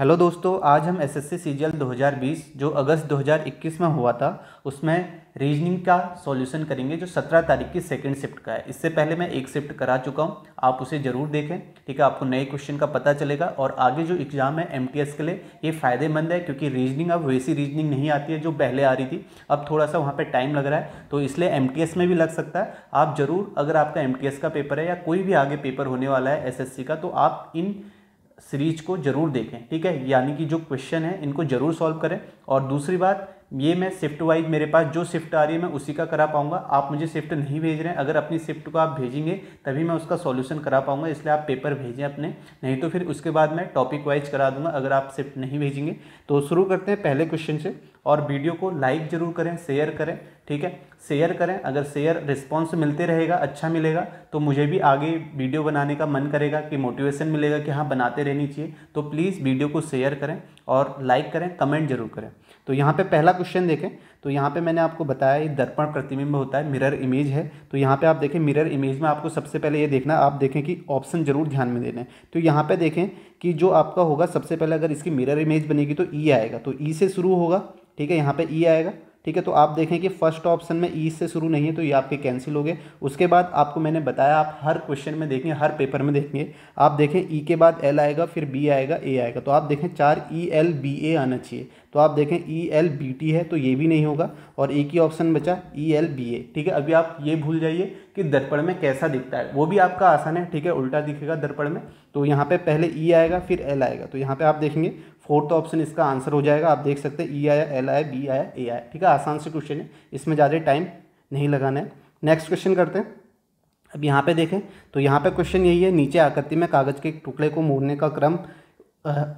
hello दोस्तों आज हम एसएससी सीजीएल 2020 जो अगस्त 2021 में हुआ था उसमें रीजनिंग का सॉल्यूशन करेंगे जो 17 तारीख की सेकंड शिफ्ट का है इससे पहले मैं एक शिफ्ट करा चुका हूं आप उसे ज़रूर देखें ठीक है आपको नए क्वेश्चन का पता चलेगा और आगे जो एग्ज़ाम है एमटीएस के लिए ये फ़ायदेमंद है क्योंकि रीजनिंग अब वैसी रीजनिंग नहीं आती है जो पहले आ रही थी अब थोड़ा सा वहाँ पर टाइम लग रहा है तो इसलिए एम में भी लग सकता है आप ज़रूर अगर आपका एम का पेपर है या कोई भी आगे पेपर होने वाला है एस का तो आप इन सीरीज को ज़रूर देखें ठीक है यानी कि जो क्वेश्चन है इनको ज़रूर सॉल्व करें और दूसरी बात ये मैं शिफ्ट वाइज मेरे पास जो शिफ्ट आ रही है मैं उसी का करा पाऊंगा आप मुझे शिफ्ट नहीं भेज रहे हैं अगर अपनी शिफ्ट को आप भेजेंगे तभी मैं उसका सॉल्यूशन करा पाऊंगा इसलिए आप पेपर भेजें अपने नहीं तो फिर उसके बाद मैं टॉपिक वाइज करा दूंगा अगर आप शिफ्ट नहीं भेजेंगे तो शुरू करते हैं पहले क्वेश्चन से और वीडियो को लाइक जरूर करें शेयर करें ठीक है शेयर करें अगर शेयर रिस्पॉन्स मिलते रहेगा अच्छा मिलेगा तो मुझे भी आगे वीडियो बनाने का मन करेगा कि मोटिवेशन मिलेगा कि हाँ बनाते रहनी चाहिए तो प्लीज़ वीडियो को शेयर करें और लाइक करें कमेंट जरूर करें तो यहाँ पे पहला क्वेश्चन देखें तो यहाँ पे मैंने आपको बताया ये दर्पण प्रतिबिंब होता है मिरर इमेज है तो यहाँ पे आप देखें मिरर इमेज में आपको सबसे पहले ये देखना आप देखें कि ऑप्शन जरूर ध्यान में देना है तो यहाँ पे देखें कि जो आपका होगा सबसे पहले अगर इसकी मिरर इमेज बनेगी तो ई e आएगा तो ई e से शुरू होगा ठीक है यहाँ पे ई e आएगा ठीक है तो आप देखें कि फर्स्ट ऑप्शन में ई e से शुरू नहीं है तो ये आपके कैंसिल हो गए उसके बाद आपको मैंने बताया आप हर क्वेश्चन में देखेंगे हर पेपर में देखेंगे आप देखें ई e के बाद एल आएगा फिर बी आएगा ए आएगा तो आप देखें चार ई एल बी ए आना चाहिए तो आप देखें ई एल बी टी है तो ये भी नहीं होगा और एक ही ऑप्शन बचा ई एल बी ए ठीक है अभी आप ये भूल जाइए कि दर्पण में कैसा दिखता है वो भी आपका आसान है ठीक है उल्टा दिखेगा दर्पण में तो यहाँ पे पहले ई आएगा फिर एल आएगा तो यहाँ पे आप देखेंगे फोर्थ ऑप्शन इसका आंसर हो जाएगा आप देख सकते हैं ई आया एल आया बी आया ए आया ठीक है आसान से क्वेश्चन है इसमें ज़्यादा टाइम नहीं लगाना है नेक्स्ट क्वेश्चन करते हैं अब यहाँ पे देखें तो यहाँ पे क्वेश्चन यही है नीचे आकृति में कागज़ के टुकड़े को मोड़ने का क्रम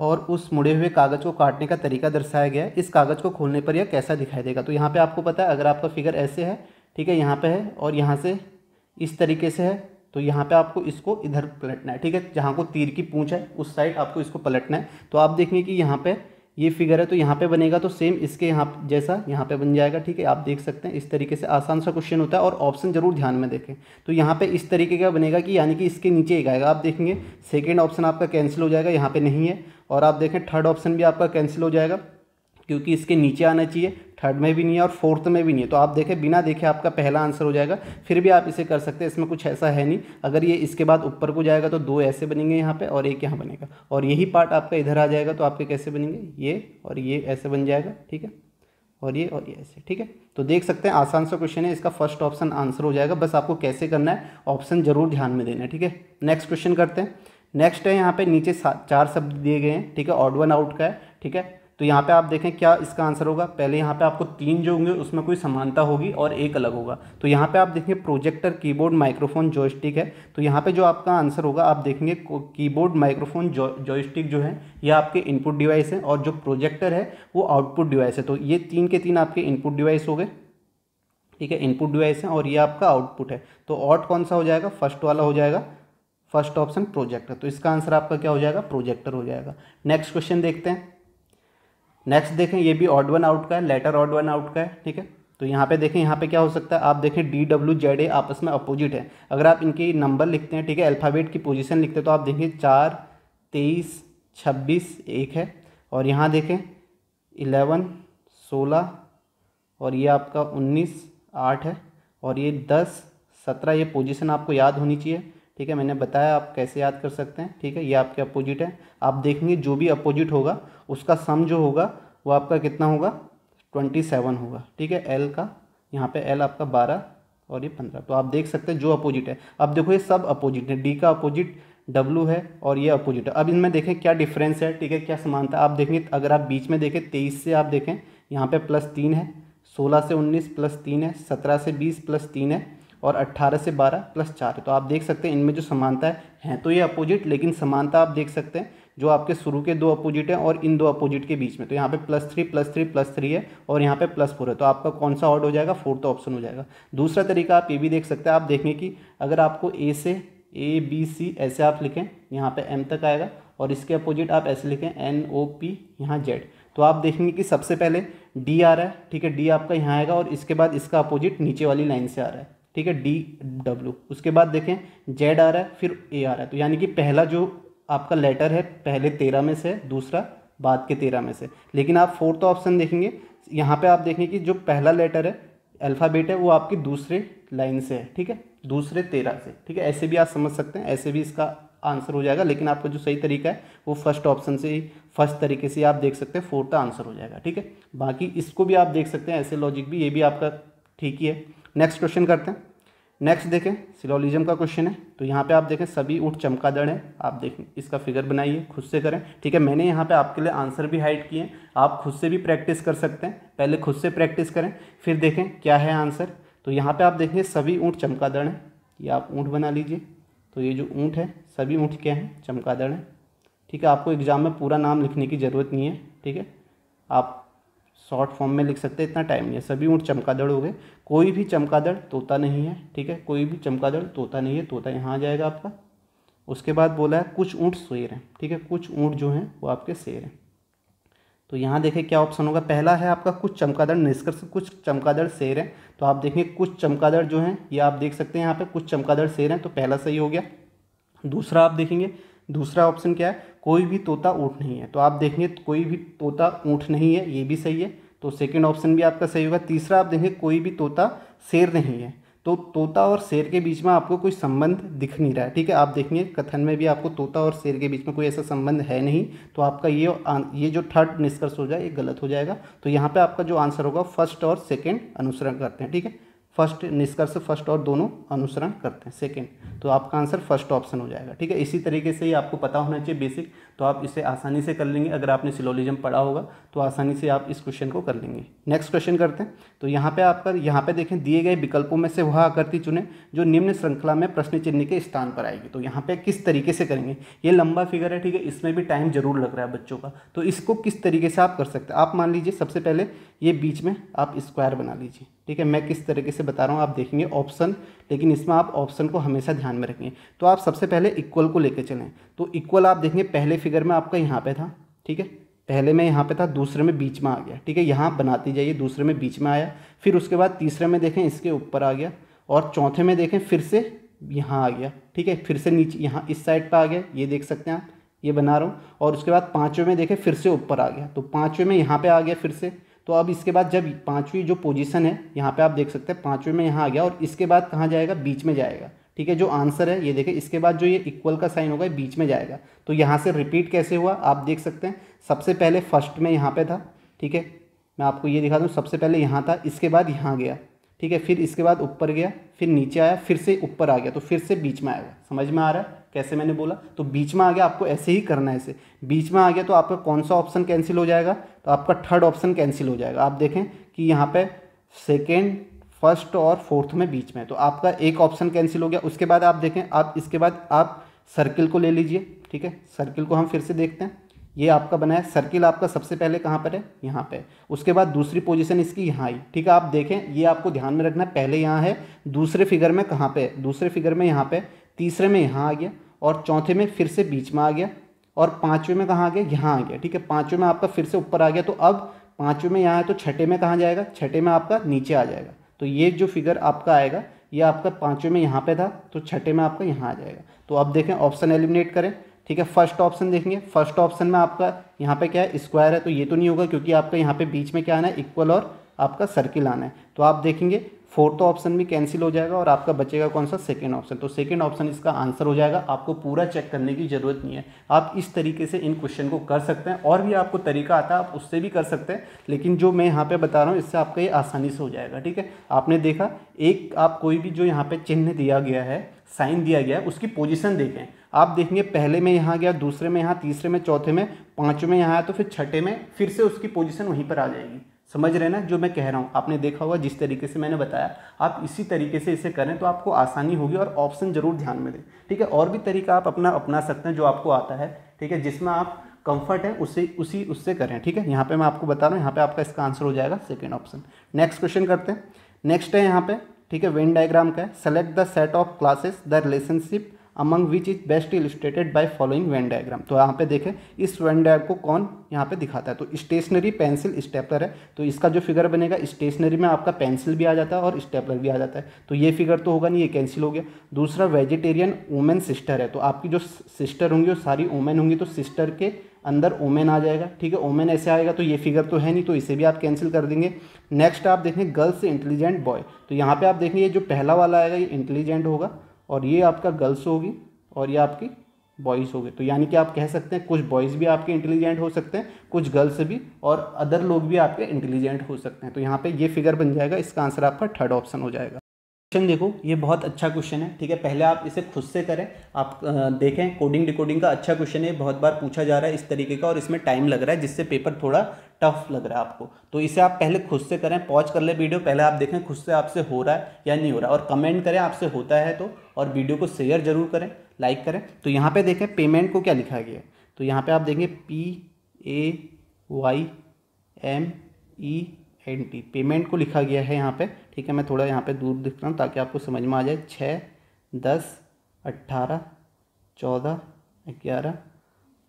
और उस मुड़े हुए कागज़ को काटने का तरीका दर्शाया गया है इस कागज़ को खोलने पर यह कैसा दिखाई देगा तो यहाँ पे आपको पता है अगर आपका फिगर ऐसे है ठीक है यहाँ पे है और यहाँ से इस तरीके से है तो यहाँ पे आपको इसको इधर पलटना है ठीक है जहाँ को तीर की पूंछ है उस साइड आपको इसको पलटना है तो आप देखेंगे कि यहाँ पे ये फिगर है तो यहाँ पे बनेगा तो सेम इसके यहाँ जैसा यहाँ पे बन जाएगा ठीक है आप देख सकते हैं इस तरीके से आसान सा क्वेश्चन होता है और ऑप्शन जरूर ध्यान में देखें तो यहाँ पे इस तरीके का बनेगा कि यानी कि इसके नीचे एक आएगा आप देखेंगे सेकेंड ऑप्शन आपका कैंसिल हो जाएगा यहाँ पर नहीं है और आप देखें थर्ड ऑप्शन भी आपका कैंसिल हो जाएगा क्योंकि इसके नीचे आना चाहिए थर्ड में भी नहीं है और फोर्थ में भी नहीं है तो आप देखें बिना देखे आपका पहला आंसर हो जाएगा फिर भी आप इसे कर सकते हैं इसमें कुछ ऐसा है नहीं अगर ये इसके बाद ऊपर को जाएगा तो दो ऐसे बनेंगे यहाँ पे और एक यहाँ बनेगा और यही पार्ट आपका इधर आ जाएगा तो आपके कैसे बनेंगे ये और ये ऐसे बन जाएगा ठीक है और ये और ये ऐसे ठीक है तो देख सकते हैं आसान सा क्वेश्चन है इसका फर्स्ट ऑप्शन आंसर हो जाएगा बस आपको कैसे करना है ऑप्शन जरूर ध्यान में देना है ठीक है नेक्स्ट क्वेश्चन करते हैं नेक्स्ट है यहाँ पे नीचे चार शब्द दिए गए हैं ठीक है ऑड वन आउट का है ठीक है तो यहाँ पे आप देखें क्या इसका आंसर होगा पहले यहाँ पे आपको तीन जो होंगे उसमें कोई समानता होगी और एक अलग होगा तो यहाँ पे आप देखेंगे प्रोजेक्टर कीबोर्ड माइक्रोफोन जॉयस्टिक है तो यहाँ पे जो आपका आंसर होगा आप देखेंगे कीबोर्ड माइक्रोफोन जॉयस्टिक जो है ये आपके इनपुट डिवाइस है और जो प्रोजेक्टर है वो आउटपुट डिवाइस है तो ये तीन के तीन आपके इनपुट डिवाइस हो गए ठीक है इनपुट डिवाइस है और ये आपका आउटपुट है तो ऑट कौन सा हो जाएगा फर्स्ट वाला हो जाएगा फर्स्ट ऑप्शन प्रोजेक्टर तो इसका आंसर आपका क्या हो जाएगा प्रोजेक्टर हो जाएगा नेक्स्ट क्वेश्चन देखते हैं नेक्स्ट देखें ये भी ऑड वन आउट का है लेटर ऑड वन आउट का है ठीक है तो यहाँ पे देखें यहाँ पे क्या हो सकता है आप देखें डी डब्ल्यू जेड ए आपस में अपोजिट है अगर आप इनकी नंबर लिखते हैं ठीक है अल्फ़ाबेट की पोजीशन लिखते हैं तो आप देखें चार तेईस छब्बीस एक है और यहाँ देखें इलेवन सोलह और ये आपका उन्नीस आठ है और ये दस सत्रह ये पोजिशन आपको याद होनी चाहिए ठीक है मैंने बताया आप कैसे याद कर सकते हैं ठीक है ये आपके अपोजिट है आप देखेंगे जो भी अपोजिट होगा उसका सम जो होगा वो आपका कितना होगा ट्वेंटी सेवन होगा ठीक है एल का यहाँ पे एल आपका बारह और ये पंद्रह तो आप देख सकते हैं जो अपोजिट है अब देखो ये सब अपोजिट है डी का अपोजिट डब्ल्यू है और ये अपोजिट है अब इनमें देखें क्या डिफरेंस है ठीक है क्या समानता है आप देखेंगे अगर आप बीच में देखें तेईस से आप देखें यहाँ पे प्लस तीन है सोलह से उन्नीस प्लस तीन है सत्रह से बीस प्लस तीन है और अट्ठारह से बारह प्लस चार है तो आप देख सकते हैं इनमें जो समानता है हैं तो ये अपोजिट लेकिन समानता आप देख सकते हैं जो आपके शुरू के दो अपोजिट हैं और इन दो अपोजिट के बीच में तो यहाँ पे plus three plus three plus three है और यहाँ पे प्लस फोर है तो आपका कौन सा ऑर्ड हो जाएगा फोर्थ ऑप्शन हो जाएगा दूसरा तरीका आप ये भी देख सकते हैं आप देखें कि अगर आपको ए से ए बी सी ऐसे आप लिखें यहाँ पे एम तक आएगा और इसके अपोजिट आप ऐसे लिखें एन ओ पी यहाँ जेड तो आप देखेंगे कि सबसे पहले डी आ रहा है ठीक है डी आपका यहाँ आएगा और इसके बाद इसका अपोजिट नीचे वाली लाइन से आ रहा है ठीक है डी डब्ल्यू उसके बाद देखें जेड आ रहा है फिर ए आ रहा है तो यानी कि पहला जो आपका लेटर है पहले तेरह में से दूसरा बाद के तेरह में से लेकिन आप फोर्थ ऑप्शन देखेंगे यहाँ पे आप देखेंगे कि जो पहला लेटर है अल्फ़ाबेट है वो आपकी दूसरे लाइन से है ठीक है दूसरे तेरह से ठीक है ऐसे भी आप समझ सकते हैं ऐसे भी इसका आंसर हो जाएगा लेकिन आपका जो सही तरीका है वो फर्स्ट ऑप्शन से ही फर्स्ट तरीके से आप देख सकते हैं फोर्थ आंसर हो जाएगा ठीक है बाकी इसको भी आप देख सकते हैं ऐसे लॉजिक भी ये भी आपका ठीक ही है नेक्स्ट क्वेश्चन करते हैं नेक्स्ट देखें सिलोलिज्म का क्वेश्चन है तो यहाँ पे आप देखें सभी ऊँट चमकादड़ हैं आप देखें इसका फिगर बनाइए खुद से करें ठीक है मैंने यहाँ पे आपके लिए आंसर भी हाइड किए हैं आप खुद से भी प्रैक्टिस कर सकते हैं पहले खुद से प्रैक्टिस करें फिर देखें क्या है आंसर तो यहाँ पे आप देखें सभी ऊँट चमकादड़ हैं ये आप ऊँट बना लीजिए तो ये जो ऊँट है सभी ऊँट क्या हैं चमकादड़ हैं ठीक है आपको एग्ज़ाम में पूरा नाम लिखने की ज़रूरत नहीं है ठीक है आप शॉर्ट फॉर्म में लिख सकते हैं इतना टाइम नहीं है सभी ऊँट चमकादड़ हो गए कोई भी चमकादड़ तोता नहीं है ठीक है कोई भी चमकादड़ तोता नहीं है तोता यहाँ आ जाएगा आपका उसके बाद बोला है कुछ ऊँट शेर हैं ठीक है कुछ ऊँट जो हैं वो आपके शेर हैं तो यहाँ देखें क्या ऑप्शन होगा पहला है आपका कुछ चमकादड़ निष्कर्ष कुछ चमकादड़ शेर हैं तो आप देखें कुछ चमकादड़ जो हैं ये आप देख सकते हैं यहाँ पे कुछ चमकादड़ शेर हैं तो पहला सही हो गया दूसरा आप देखेंगे दूसरा ऑप्शन क्या है कोई भी तोता ऊँट नहीं है तो आप देखेंगे कोई भी तोता ऊँट नहीं है ये भी सही है तो सेकेंड ऑप्शन भी आपका सही होगा तीसरा आप देखेंगे कोई भी तोता शेर नहीं है तो तोता और शेर के बीच में आपको कोई संबंध दिख नहीं रहा है ठीक है आप देखेंगे कथन में भी आपको तोता और शेर के बीच में कोई ऐसा संबंध है नहीं तो आपका ये ये जो थर्ड निष्कर्ष हो जाए ये गलत हो जाएगा तो यहाँ पे आपका जो आंसर होगा फर्स्ट और सेकेंड अनुसरण करते हैं ठीक है फर्स्ट निष्कर्ष फर्स्ट और दोनों अनुसरण करते हैं सेकेंड तो आपका आंसर फर्स्ट ऑप्शन हो जाएगा ठीक है इसी तरीके से ही आपको पता होना चाहिए बेसिक तो आप इसे आसानी से कर लेंगे अगर आपने सिलोलिज्म पढ़ा होगा तो आसानी से आप इस क्वेश्चन को कर लेंगे नेक्स्ट क्वेश्चन करते हैं तो यहाँ पे आपका यहाँ पे देखें दिए गए विकल्पों में से वह आकृति चुने जो निम्न श्रृंखला में प्रश्न चिन्ह के स्थान पर आएगी तो यहाँ पे किस तरीके से करेंगे ये लंबा फिगर है ठीक है इसमें भी टाइम जरूर लग रहा है बच्चों का तो इसको किस तरीके से आप कर सकते हैं आप मान लीजिए सबसे पहले ये बीच में आप स्क्वायर बना लीजिए ठीक है मैं किस तरीके से बता रहा हूँ आप देखेंगे ऑप्शन लेकिन इसमें आप ऑप्शन को हमेशा ध्यान में रखें तो आप सबसे पहले इक्वल को लेकर चलें तो इक्वल आप देखेंगे पहले फिगर में आपका यहाँ पे था ठीक है पहले में यहाँ पे था दूसरे में बीच में आ गया ठीक है यहाँ बनाती जाइए दूसरे में बीच में आया फिर उसके बाद तीसरे में देखें इसके ऊपर आ गया और चौथे में देखें फिर से यहाँ आ गया ठीक है फिर से नीचे यहाँ इस साइड पर आ गया ये देख सकते हैं आप ये बना रहा हूँ और उसके बाद पाँचवें में देखें फिर से ऊपर आ गया तो पाँचवें में यहाँ पर आ गया फिर से तो अब इसके बाद जब पाँचवीं जो पोजीशन है यहाँ पे आप देख सकते हैं पाँचवीं में यहाँ आ गया और इसके बाद कहाँ जाएगा बीच में जाएगा ठीक है जो आंसर है ये देखें इसके बाद जो ये इक्वल का साइन होगा बीच में जाएगा तो यहाँ से रिपीट कैसे हुआ आप देख सकते हैं सबसे पहले फर्स्ट में यहाँ पर था ठीक है मैं आपको ये दिखा दूँ सबसे पहले यहाँ था इसके बाद यहाँ गया ठीक है फिर इसके बाद ऊपर गया फिर नीचे आया फिर से ऊपर आ गया तो फिर से बीच में आएगा समझ में आ रहा है कैसे मैंने बोला तो बीच में आ गया आपको ऐसे ही करना है इसे बीच में आ गया तो आपका कौन सा ऑप्शन कैंसिल हो जाएगा तो आपका थर्ड ऑप्शन कैंसिल हो जाएगा आप देखें कि यहाँ पे सेकेंड फर्स्ट और फोर्थ में बीच में तो आपका एक ऑप्शन कैंसिल हो गया उसके बाद आप देखें आप इसके बाद आप सर्किल को ले लीजिए ठीक है सर्किल को हम फिर से देखते हैं ये आपका बना है सर्किल आपका सबसे पहले कहाँ पर है यहाँ पे उसके बाद दूसरी पोजीशन इसकी यहाँ आई ठीक है आप देखें ये आपको ध्यान में रखना है पहले यहाँ है दूसरे फिगर में कहाँ पे दूसरे फिगर में यहाँ पे तीसरे में यहाँ आ गया और चौथे में फिर से बीच में आ गया और पाँचवें में कहाँ आ गया यहाँ आ गया ठीक है पाँचवें में आपका फिर से ऊपर आ गया तो अब पाँचवें में यहाँ है तो छठे में कहाँ जाएगा छठे में आपका नीचे आ जाएगा तो ये जो फिगर आपका आएगा ये आपका पाँचवें में यहाँ पे था तो छठे में आपका यहाँ आ जाएगा तो अब देखें ऑप्शन एलिमिनेट करें ठीक है फर्स्ट ऑप्शन देखेंगे फर्स्ट ऑप्शन में आपका यहाँ पे क्या है स्क्वायर है तो ये तो नहीं होगा क्योंकि आपका यहाँ पे बीच में क्या आना है इक्वल और आपका सर्किल आना है तो आप देखेंगे फोर्थ ऑप्शन भी कैंसिल हो जाएगा और आपका बचेगा कौन सा सेकेंड ऑप्शन तो सेकेंड ऑप्शन इसका आंसर हो जाएगा आपको पूरा चेक करने की ज़रूरत नहीं है आप इस तरीके से इन क्वेश्चन को कर सकते हैं और भी आपको तरीका आता है आप उससे भी कर सकते हैं लेकिन जो मैं यहाँ पे बता रहा हूँ इससे आपका ये आसानी से हो जाएगा ठीक है आपने देखा एक आप कोई भी जो यहाँ पर चिन्ह दिया गया है साइन दिया गया है उसकी पोजिशन देखें आप देखेंगे पहले में यहाँ गया दूसरे में यहाँ तीसरे में चौथे में पाँचवें में यहाँ आया तो फिर छठे में फिर से उसकी पोजिशन वहीं पर आ जाएगी समझ रहे ना जो मैं कह रहा हूँ आपने देखा होगा जिस तरीके से मैंने बताया आप इसी तरीके से इसे करें तो आपको आसानी होगी और ऑप्शन ज़रूर ध्यान में दें ठीक है और भी तरीका आप अपना अपना सकते हैं जो आपको आता है ठीक है जिसमें आप कंफर्ट है उसे उसी उससे करें ठीक है यहाँ पे मैं आपको बता रहा हूँ यहाँ पे आपका इसका आंसर हो जाएगा सेकेंड ऑप्शन नेक्स्ट क्वेश्चन करते हैं नेक्स्ट है यहाँ पे ठीक है वेन डायग्राम का है select the set of classes the relationship among which is best illustrated by following Venn diagram तो यहाँ पे देखें इस वेन डायग्राम को कौन यहाँ पे दिखाता है तो स्टेशनरी पेंसिल स्टेपलर है तो इसका जो फिगर बनेगा स्टेशनरी में आपका पेंसिल भी आ जाता है और स्टेपलर भी आ जाता है तो ये फिगर तो होगा नहीं ये कैंसिल हो गया दूसरा वेजिटेरियन वुमेन सिस्टर है तो आपकी जो सिस्टर होंगी वो सारी वुमेन होंगी तो सिस्टर के अंदर ओमेन आ जाएगा ठीक है ओमेन ऐसे आएगा तो ये फिगर तो है नहीं तो इसे भी आप कैंसिल कर देंगे नेक्स्ट आप देखें गर्ल्स इंटेलिजेंट बॉय तो यहाँ पे आप देखेंगे जो पहला वाला आएगा ये इंटेलिजेंट होगा और ये आपका गर्ल्स होगी और ये आपकी बॉयज़ होगी तो यानी कि आप कह सकते हैं कुछ बॉयज़ भी आपके इंटेलिजेंट हो सकते हैं कुछ गर्ल्स भी और अदर लोग भी आपके इंटेलिजेंट हो सकते हैं तो यहाँ पे ये फिगर बन जाएगा इसका आंसर आपका थर्ड ऑप्शन हो जाएगा क्वेश्चन देखो ये बहुत अच्छा क्वेश्चन है ठीक है पहले आप इसे खुद से करें आप देखें कोडिंग डिकोडिंग का अच्छा क्वेश्चन है बहुत बार पूछा जा रहा है इस तरीके का और इसमें टाइम लग रहा है जिससे पेपर थोड़ा टफ लग रहा है आपको तो इसे आप पहले खुद से करें पॉज कर ले वीडियो पहले आप देखें खुद से आपसे हो रहा है या नहीं हो रहा है और कमेंट करें आपसे होता है तो और वीडियो को शेयर जरूर करें लाइक करें तो यहाँ पे देखें पेमेंट को क्या लिखा गया है तो यहाँ पे आप देखें P A Y M E N T payment को लिखा गया है यहाँ पर ठीक है मैं थोड़ा यहाँ पर दूर दिख रहा हूँ ताकि आपको समझ में आ जाए छः दस अट्ठारह चौदह ग्यारह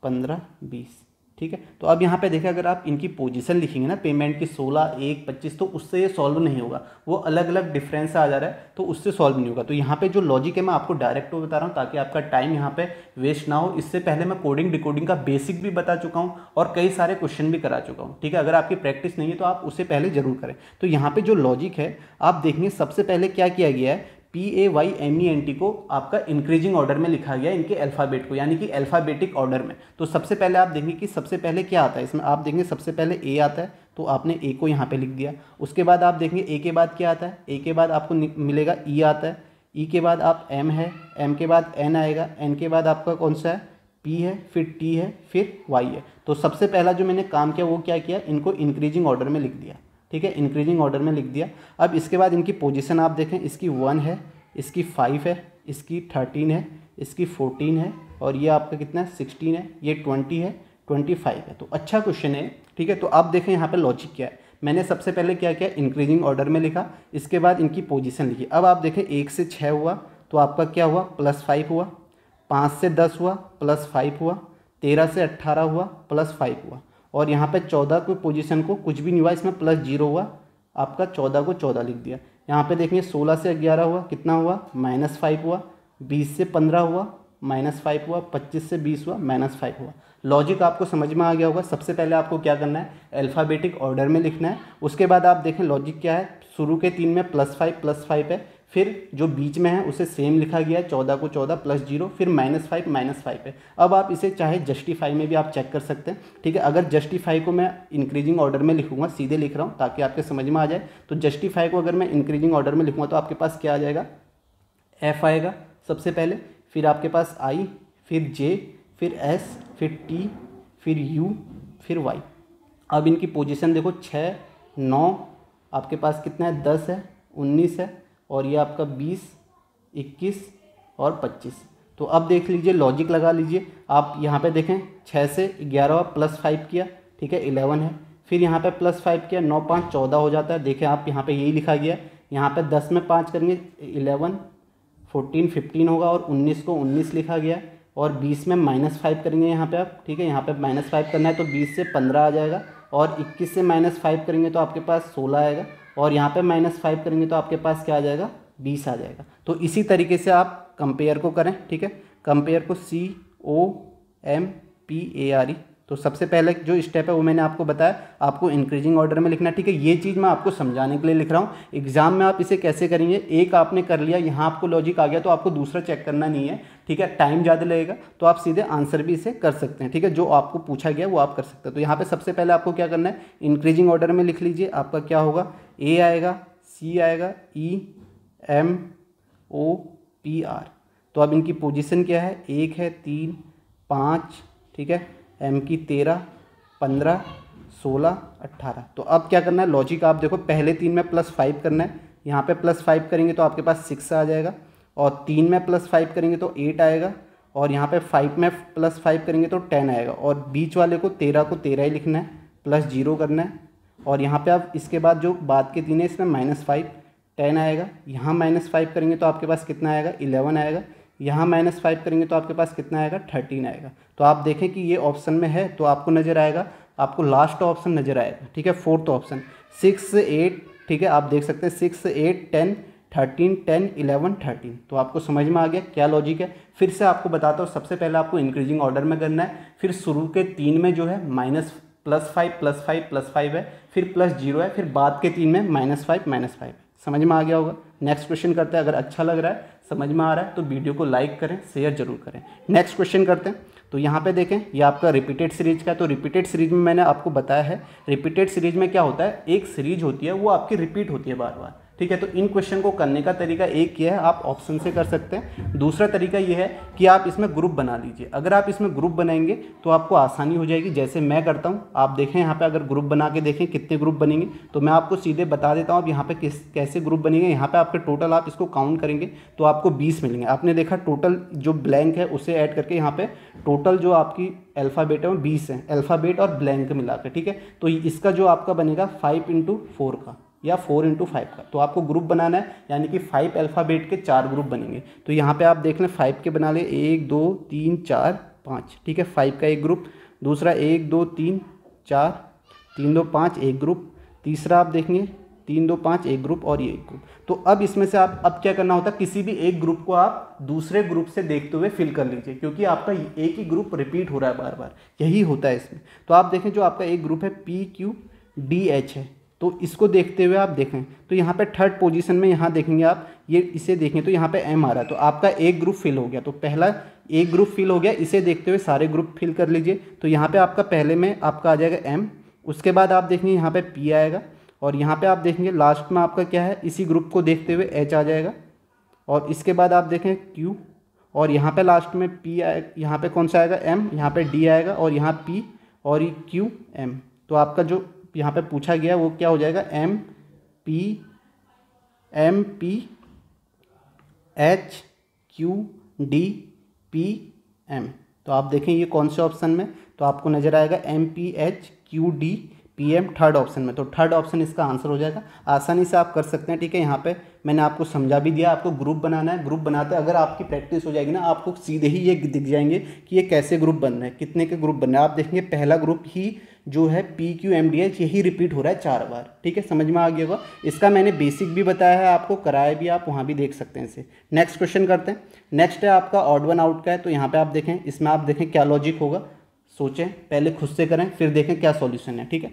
पंद्रह बीस ठीक है तो अब यहाँ पे देखें अगर आप इनकी पोजीशन लिखेंगे ना पेमेंट की 16 एक 25 तो उससे ये सॉल्व नहीं होगा वो अलग अलग डिफरेंस आ जा रहा है तो उससे सॉल्व नहीं होगा तो यहाँ पे जो लॉजिक है मैं आपको डायरेक्ट वो बता रहा हूँ ताकि आपका टाइम यहाँ पे वेस्ट ना हो इससे पहले मैं कोडिंग डिकोडिंग का बेसिक भी बता चुका हूँ और कई सारे क्वेश्चन भी करा चुका हूँ ठीक है अगर आपकी प्रैक्टिस नहीं है तो आप उसे पहले जरूर करें तो यहाँ पर जो लॉजिक है आप देखेंगे सबसे पहले क्या किया गया है P A Y M E N T को आपका इंक्रीजिंग ऑर्डर में लिखा गया इनके अल्फ़ाबेट को यानी कि अल्फ़ाबेटिक ऑर्डर में तो सबसे पहले आप देखेंगे कि सबसे पहले क्या आता है इसमें आप देखेंगे सबसे पहले ए आता है तो आपने ए को यहाँ पे लिख दिया उसके बाद आप देखेंगे ए के बाद क्या आता है ए के बाद आपको मिलेगा ई e आता है ई e के बाद आप एम है एम के बाद एन आएगा एन के बाद आपका कौन सा है पी है फिर टी है फिर वाई है तो सबसे पहला जो मैंने काम किया वो क्या किया इनको इंक्रीजिंग ऑर्डर में लिख दिया ठीक है इंक्रीजिंग ऑर्डर में लिख दिया अब इसके बाद इनकी पोजिशन आप देखें इसकी वन है इसकी फाइव है इसकी थर्टीन है इसकी फोर्टीन है और ये आपका कितना है सिक्सटीन है ये ट्वेंटी है ट्वेंटी फाइव है तो अच्छा क्वेश्चन है ठीक है तो आप देखें यहाँ पर लॉजिक क्या है मैंने सबसे पहले क्या किया इंक्रीजिंग ऑर्डर में लिखा इसके बाद इनकी पोजीशन लिखी अब आप देखें एक से छः हुआ तो आपका क्या हुआ प्लस फाइव हुआ पाँच से दस हुआ प्लस फाइव हुआ तेरह से अट्ठारह हुआ प्लस फाइव हुआ और यहाँ पे चौदह को पोजीशन को कुछ भी नहीं हुआ इसमें प्लस जीरो हुआ आपका चौदह को चौदह लिख दिया यहाँ पे देखिए सोलह से ग्यारह हुआ कितना हुआ माइनस फाइव हुआ बीस से पंद्रह हुआ माइनस फाइव हुआ पच्चीस से बीस हुआ माइनस फाइव हुआ लॉजिक आपको समझ में आ गया होगा सबसे पहले आपको क्या करना है अल्फ़ाबेटिक ऑर्डर में लिखना है उसके बाद आप देखें लॉजिक क्या है शुरू के तीन में प्लस फाइव प्लस फाइव है फिर जो बीच में है उसे सेम लिखा गया है चौदह को चौदह प्लस जीरो फिर माइनस फाइव माइनस फाइव है अब आप इसे चाहे जस्टिफाई में भी आप चेक कर सकते हैं ठीक है अगर जस्टिफाई को मैं इंक्रीजिंग ऑर्डर में लिखूंगा सीधे लिख रहा हूँ ताकि आपके समझ में आ जाए तो जस्टिफाई को अगर मैं इंक्रीजिंग ऑर्डर में लिखूँगा तो आपके पास क्या आ जाएगा एफ आएगा सबसे पहले फिर आपके पास आई फिर जे फिर एस फिर टी फिर यू फिर वाई अब इनकी पोजिशन देखो छः नौ आपके पास कितना है दस है उन्नीस है और ये आपका बीस इक्कीस और पच्चीस तो अब देख लीजिए लॉजिक लगा लीजिए आप यहाँ पे देखें छः से ग्यारह प्लस फाइव किया ठीक है इलेवन है फिर यहाँ पे प्लस फाइव किया नौ पाँच चौदह हो जाता है देखें आप यहाँ पे यही लिखा गया यहाँ पे दस में पाँच करेंगे इलेवन फोर्टीन फिफ्टीन होगा और उन्नीस को उन्नीस लिखा गया और बीस में माइनस फाइव करेंगे यहाँ पर आप ठीक है यहाँ पर माइनस फाइव करना है तो बीस से पंद्रह आ जाएगा और इक्कीस से माइनस फाइव करेंगे तो आपके पास सोलह आएगा और यहाँ पे माइनस फाइव करेंगे तो आपके पास क्या आ जाएगा बीस आ जाएगा तो इसी तरीके से आप कंपेयर को करें ठीक है कंपेयर को C O M P A R E तो सबसे पहले जो स्टेप है वो मैंने आपको बताया आपको इंक्रीजिंग ऑर्डर में लिखना ठीक है ये चीज़ मैं आपको समझाने के लिए लिख रहा हूँ एग्जाम में आप इसे कैसे करेंगे एक आपने कर लिया यहाँ आपको लॉजिक आ गया तो आपको दूसरा चेक करना नहीं है ठीक है टाइम ज़्यादा लगेगा तो आप सीधे आंसर भी इसे कर सकते हैं ठीक है जो आपको पूछा गया वो आप कर सकते हैं तो यहाँ पर सबसे पहले आपको क्या करना है इंक्रीजिंग ऑर्डर में लिख लीजिए आपका क्या होगा ए आएगा सी आएगा E M O P R तो अब इनकी पोजिशन क्या है एक है तीन पाँच ठीक है एम की तेरह पंद्रह सोलह अट्ठारह तो अब क्या करना है लॉजिक आप देखो पहले तीन में प्लस फाइव करना है यहाँ पे प्लस फाइव करेंगे तो आपके पास सिक्स आ जाएगा और तीन में प्लस फाइव करेंगे तो एट आएगा और यहाँ पे फाइव में प्लस फाइव करेंगे तो टेन आएगा और बीच वाले को तेरह को तेरह ही लिखना है प्लस जीरो करना है और यहाँ पे आप इसके बाद जो बाद के तीन है इसमें माइनस फाइव टेन आएगा यहाँ माइनस फाइव करेंगे तो आपके पास कितना आएगा इलेवन आएगा यहाँ माइनस फाइव करेंगे तो आपके पास कितना आएगा थर्टीन आएगा तो आप देखें कि ये ऑप्शन में है तो आपको नज़र आएगा आपको लास्ट ऑप्शन नज़र आएगा ठीक है फोर्थ ऑप्शन सिक्स एट ठीक है आप देख सकते हैं six eight ten thirteen ten eleven thirteen तो आपको समझ में आ गया क्या लॉजिक है फिर से आपको बताता हूँ सबसे पहले आपको इंक्रीजिंग ऑर्डर में करना है फिर शुरू के तीन में जो है minus plus five plus five plus five है फिर प्लस जीरो है फिर बाद के तीन में माइनस फाइव माइनस फाइव समझ में आ गया होगा नेक्स्ट क्वेश्चन करते हैं अगर अच्छा लग रहा है समझ में आ रहा है तो वीडियो को लाइक करें शेयर जरूर करें नेक्स्ट क्वेश्चन करते हैं तो यहाँ पे देखें ये आपका रिपीटेड सीरीज का तो रिपीटेड सीरीज में मैंने आपको बताया है रिपीटेड सीरीज में क्या होता है एक सीरीज होती है वो आपकी रिपीट होती है बार बार ठीक है तो इन क्वेश्चन को करने का तरीका एक ये है आप ऑप्शन से कर सकते हैं दूसरा तरीका यह है कि आप इसमें ग्रुप बना लीजिए अगर आप इसमें ग्रुप बनाएंगे तो आपको आसानी हो जाएगी जैसे मैं करता हूँ आप देखें यहाँ पर अगर ग्रुप बना के देखें कितने ग्रुप बनेंगे तो मैं आपको सीधे बता देता हूँ आप यहाँ पर किस कैसे ग्रुप बनेंगे यहाँ पर आपके टोटल आप इसको काउंट करेंगे तो आपको बीस मिलेंगे आपने देखा टोटल जो ब्लैंक है उसे ऐड करके यहाँ पर टोटल जो आपकी अल्फ़ाबेट है वो बीस है अल्फ़ाबेट और ब्लैंक मिलाकर ठीक है तो इसका जो आपका बनेगा फाइव इंटू फोर का या फोर इंटू फाइव का तो आपको ग्रुप बनाना है यानी कि फाइव अल्फ़ाबेट के चार ग्रुप बनेंगे तो यहाँ पे आप देख लें फाइव के बना लें एक दो तीन चार पाँच ठीक है फाइव का एक ग्रुप दूसरा एक दो तीन चार तीन दो पाँच एक ग्रुप तीसरा आप देखेंगे तीन दो पाँच एक ग्रुप और ये एक ग्रुप तो अब इसमें से आप अब क्या करना होता है किसी भी एक ग्रुप को आप दूसरे ग्रुप से देखते हुए फिल कर लीजिए क्योंकि आपका एक ही ग्रुप रिपीट हो रहा है बार बार यही होता है इसमें तो आप देखें जो आपका एक ग्रुप है पी क्यू डी एच है तो इसको देखते हुए आप देखें तो यहाँ पे थर्ड पोजीशन में यहाँ देखेंगे आप ये इसे देखें तो यहाँ पे एम आ रहा है तो आपका एक ग्रुप फिल हो गया तो पहला एक ग्रुप फिल हो गया इसे देखते हुए सारे ग्रुप फिल कर लीजिए तो यहाँ पे आपका पहले में आपका आ जाएगा एम उसके बाद आप देखेंगे यहाँ पे पी आएगा और यहाँ पर आप देखेंगे लास्ट में आपका क्या है इसी ग्रुप को देखते हुए एच आ जाएगा और इसके बाद आप देखें क्यू और यहाँ पर लास्ट में पी आए यहाँ पर कौन सा आएगा एम यहाँ पर डी आएगा और यहाँ पी और क्यू एम तो आपका जो यहाँ पे पूछा गया वो क्या हो जाएगा M P M P H Q D P M तो आप देखें ये कौन से ऑप्शन में तो आपको नज़र आएगा M P H Q D P M third option में तो थर्ड ऑप्शन इसका आंसर हो जाएगा आसानी से आप कर सकते हैं ठीक है यहाँ पे मैंने आपको समझा भी दिया आपको ग्रुप बनाना है ग्रुप बनाते अगर आपकी प्रैक्टिस हो जाएगी ना आपको सीधे ही ये दिख जाएंगे कि ये कैसे ग्रुप बन रहे हैं कितने के ग्रुप बन रहे हैं आप देखेंगे पहला ग्रुप ही जो है P Q M D H यही रिपीट हो रहा है चार बार ठीक है समझ में आ गया होगा इसका मैंने बेसिक भी बताया है आपको कराया भी आप वहाँ भी देख सकते हैं इसे नेक्स्ट क्वेश्चन करते हैं नेक्स्ट है आपका ऑड वन आउट का है तो यहाँ पे आप देखें इसमें आप देखें क्या लॉजिक होगा सोचें पहले खुद से करें फिर देखें क्या सॉल्यूशन है ठीक है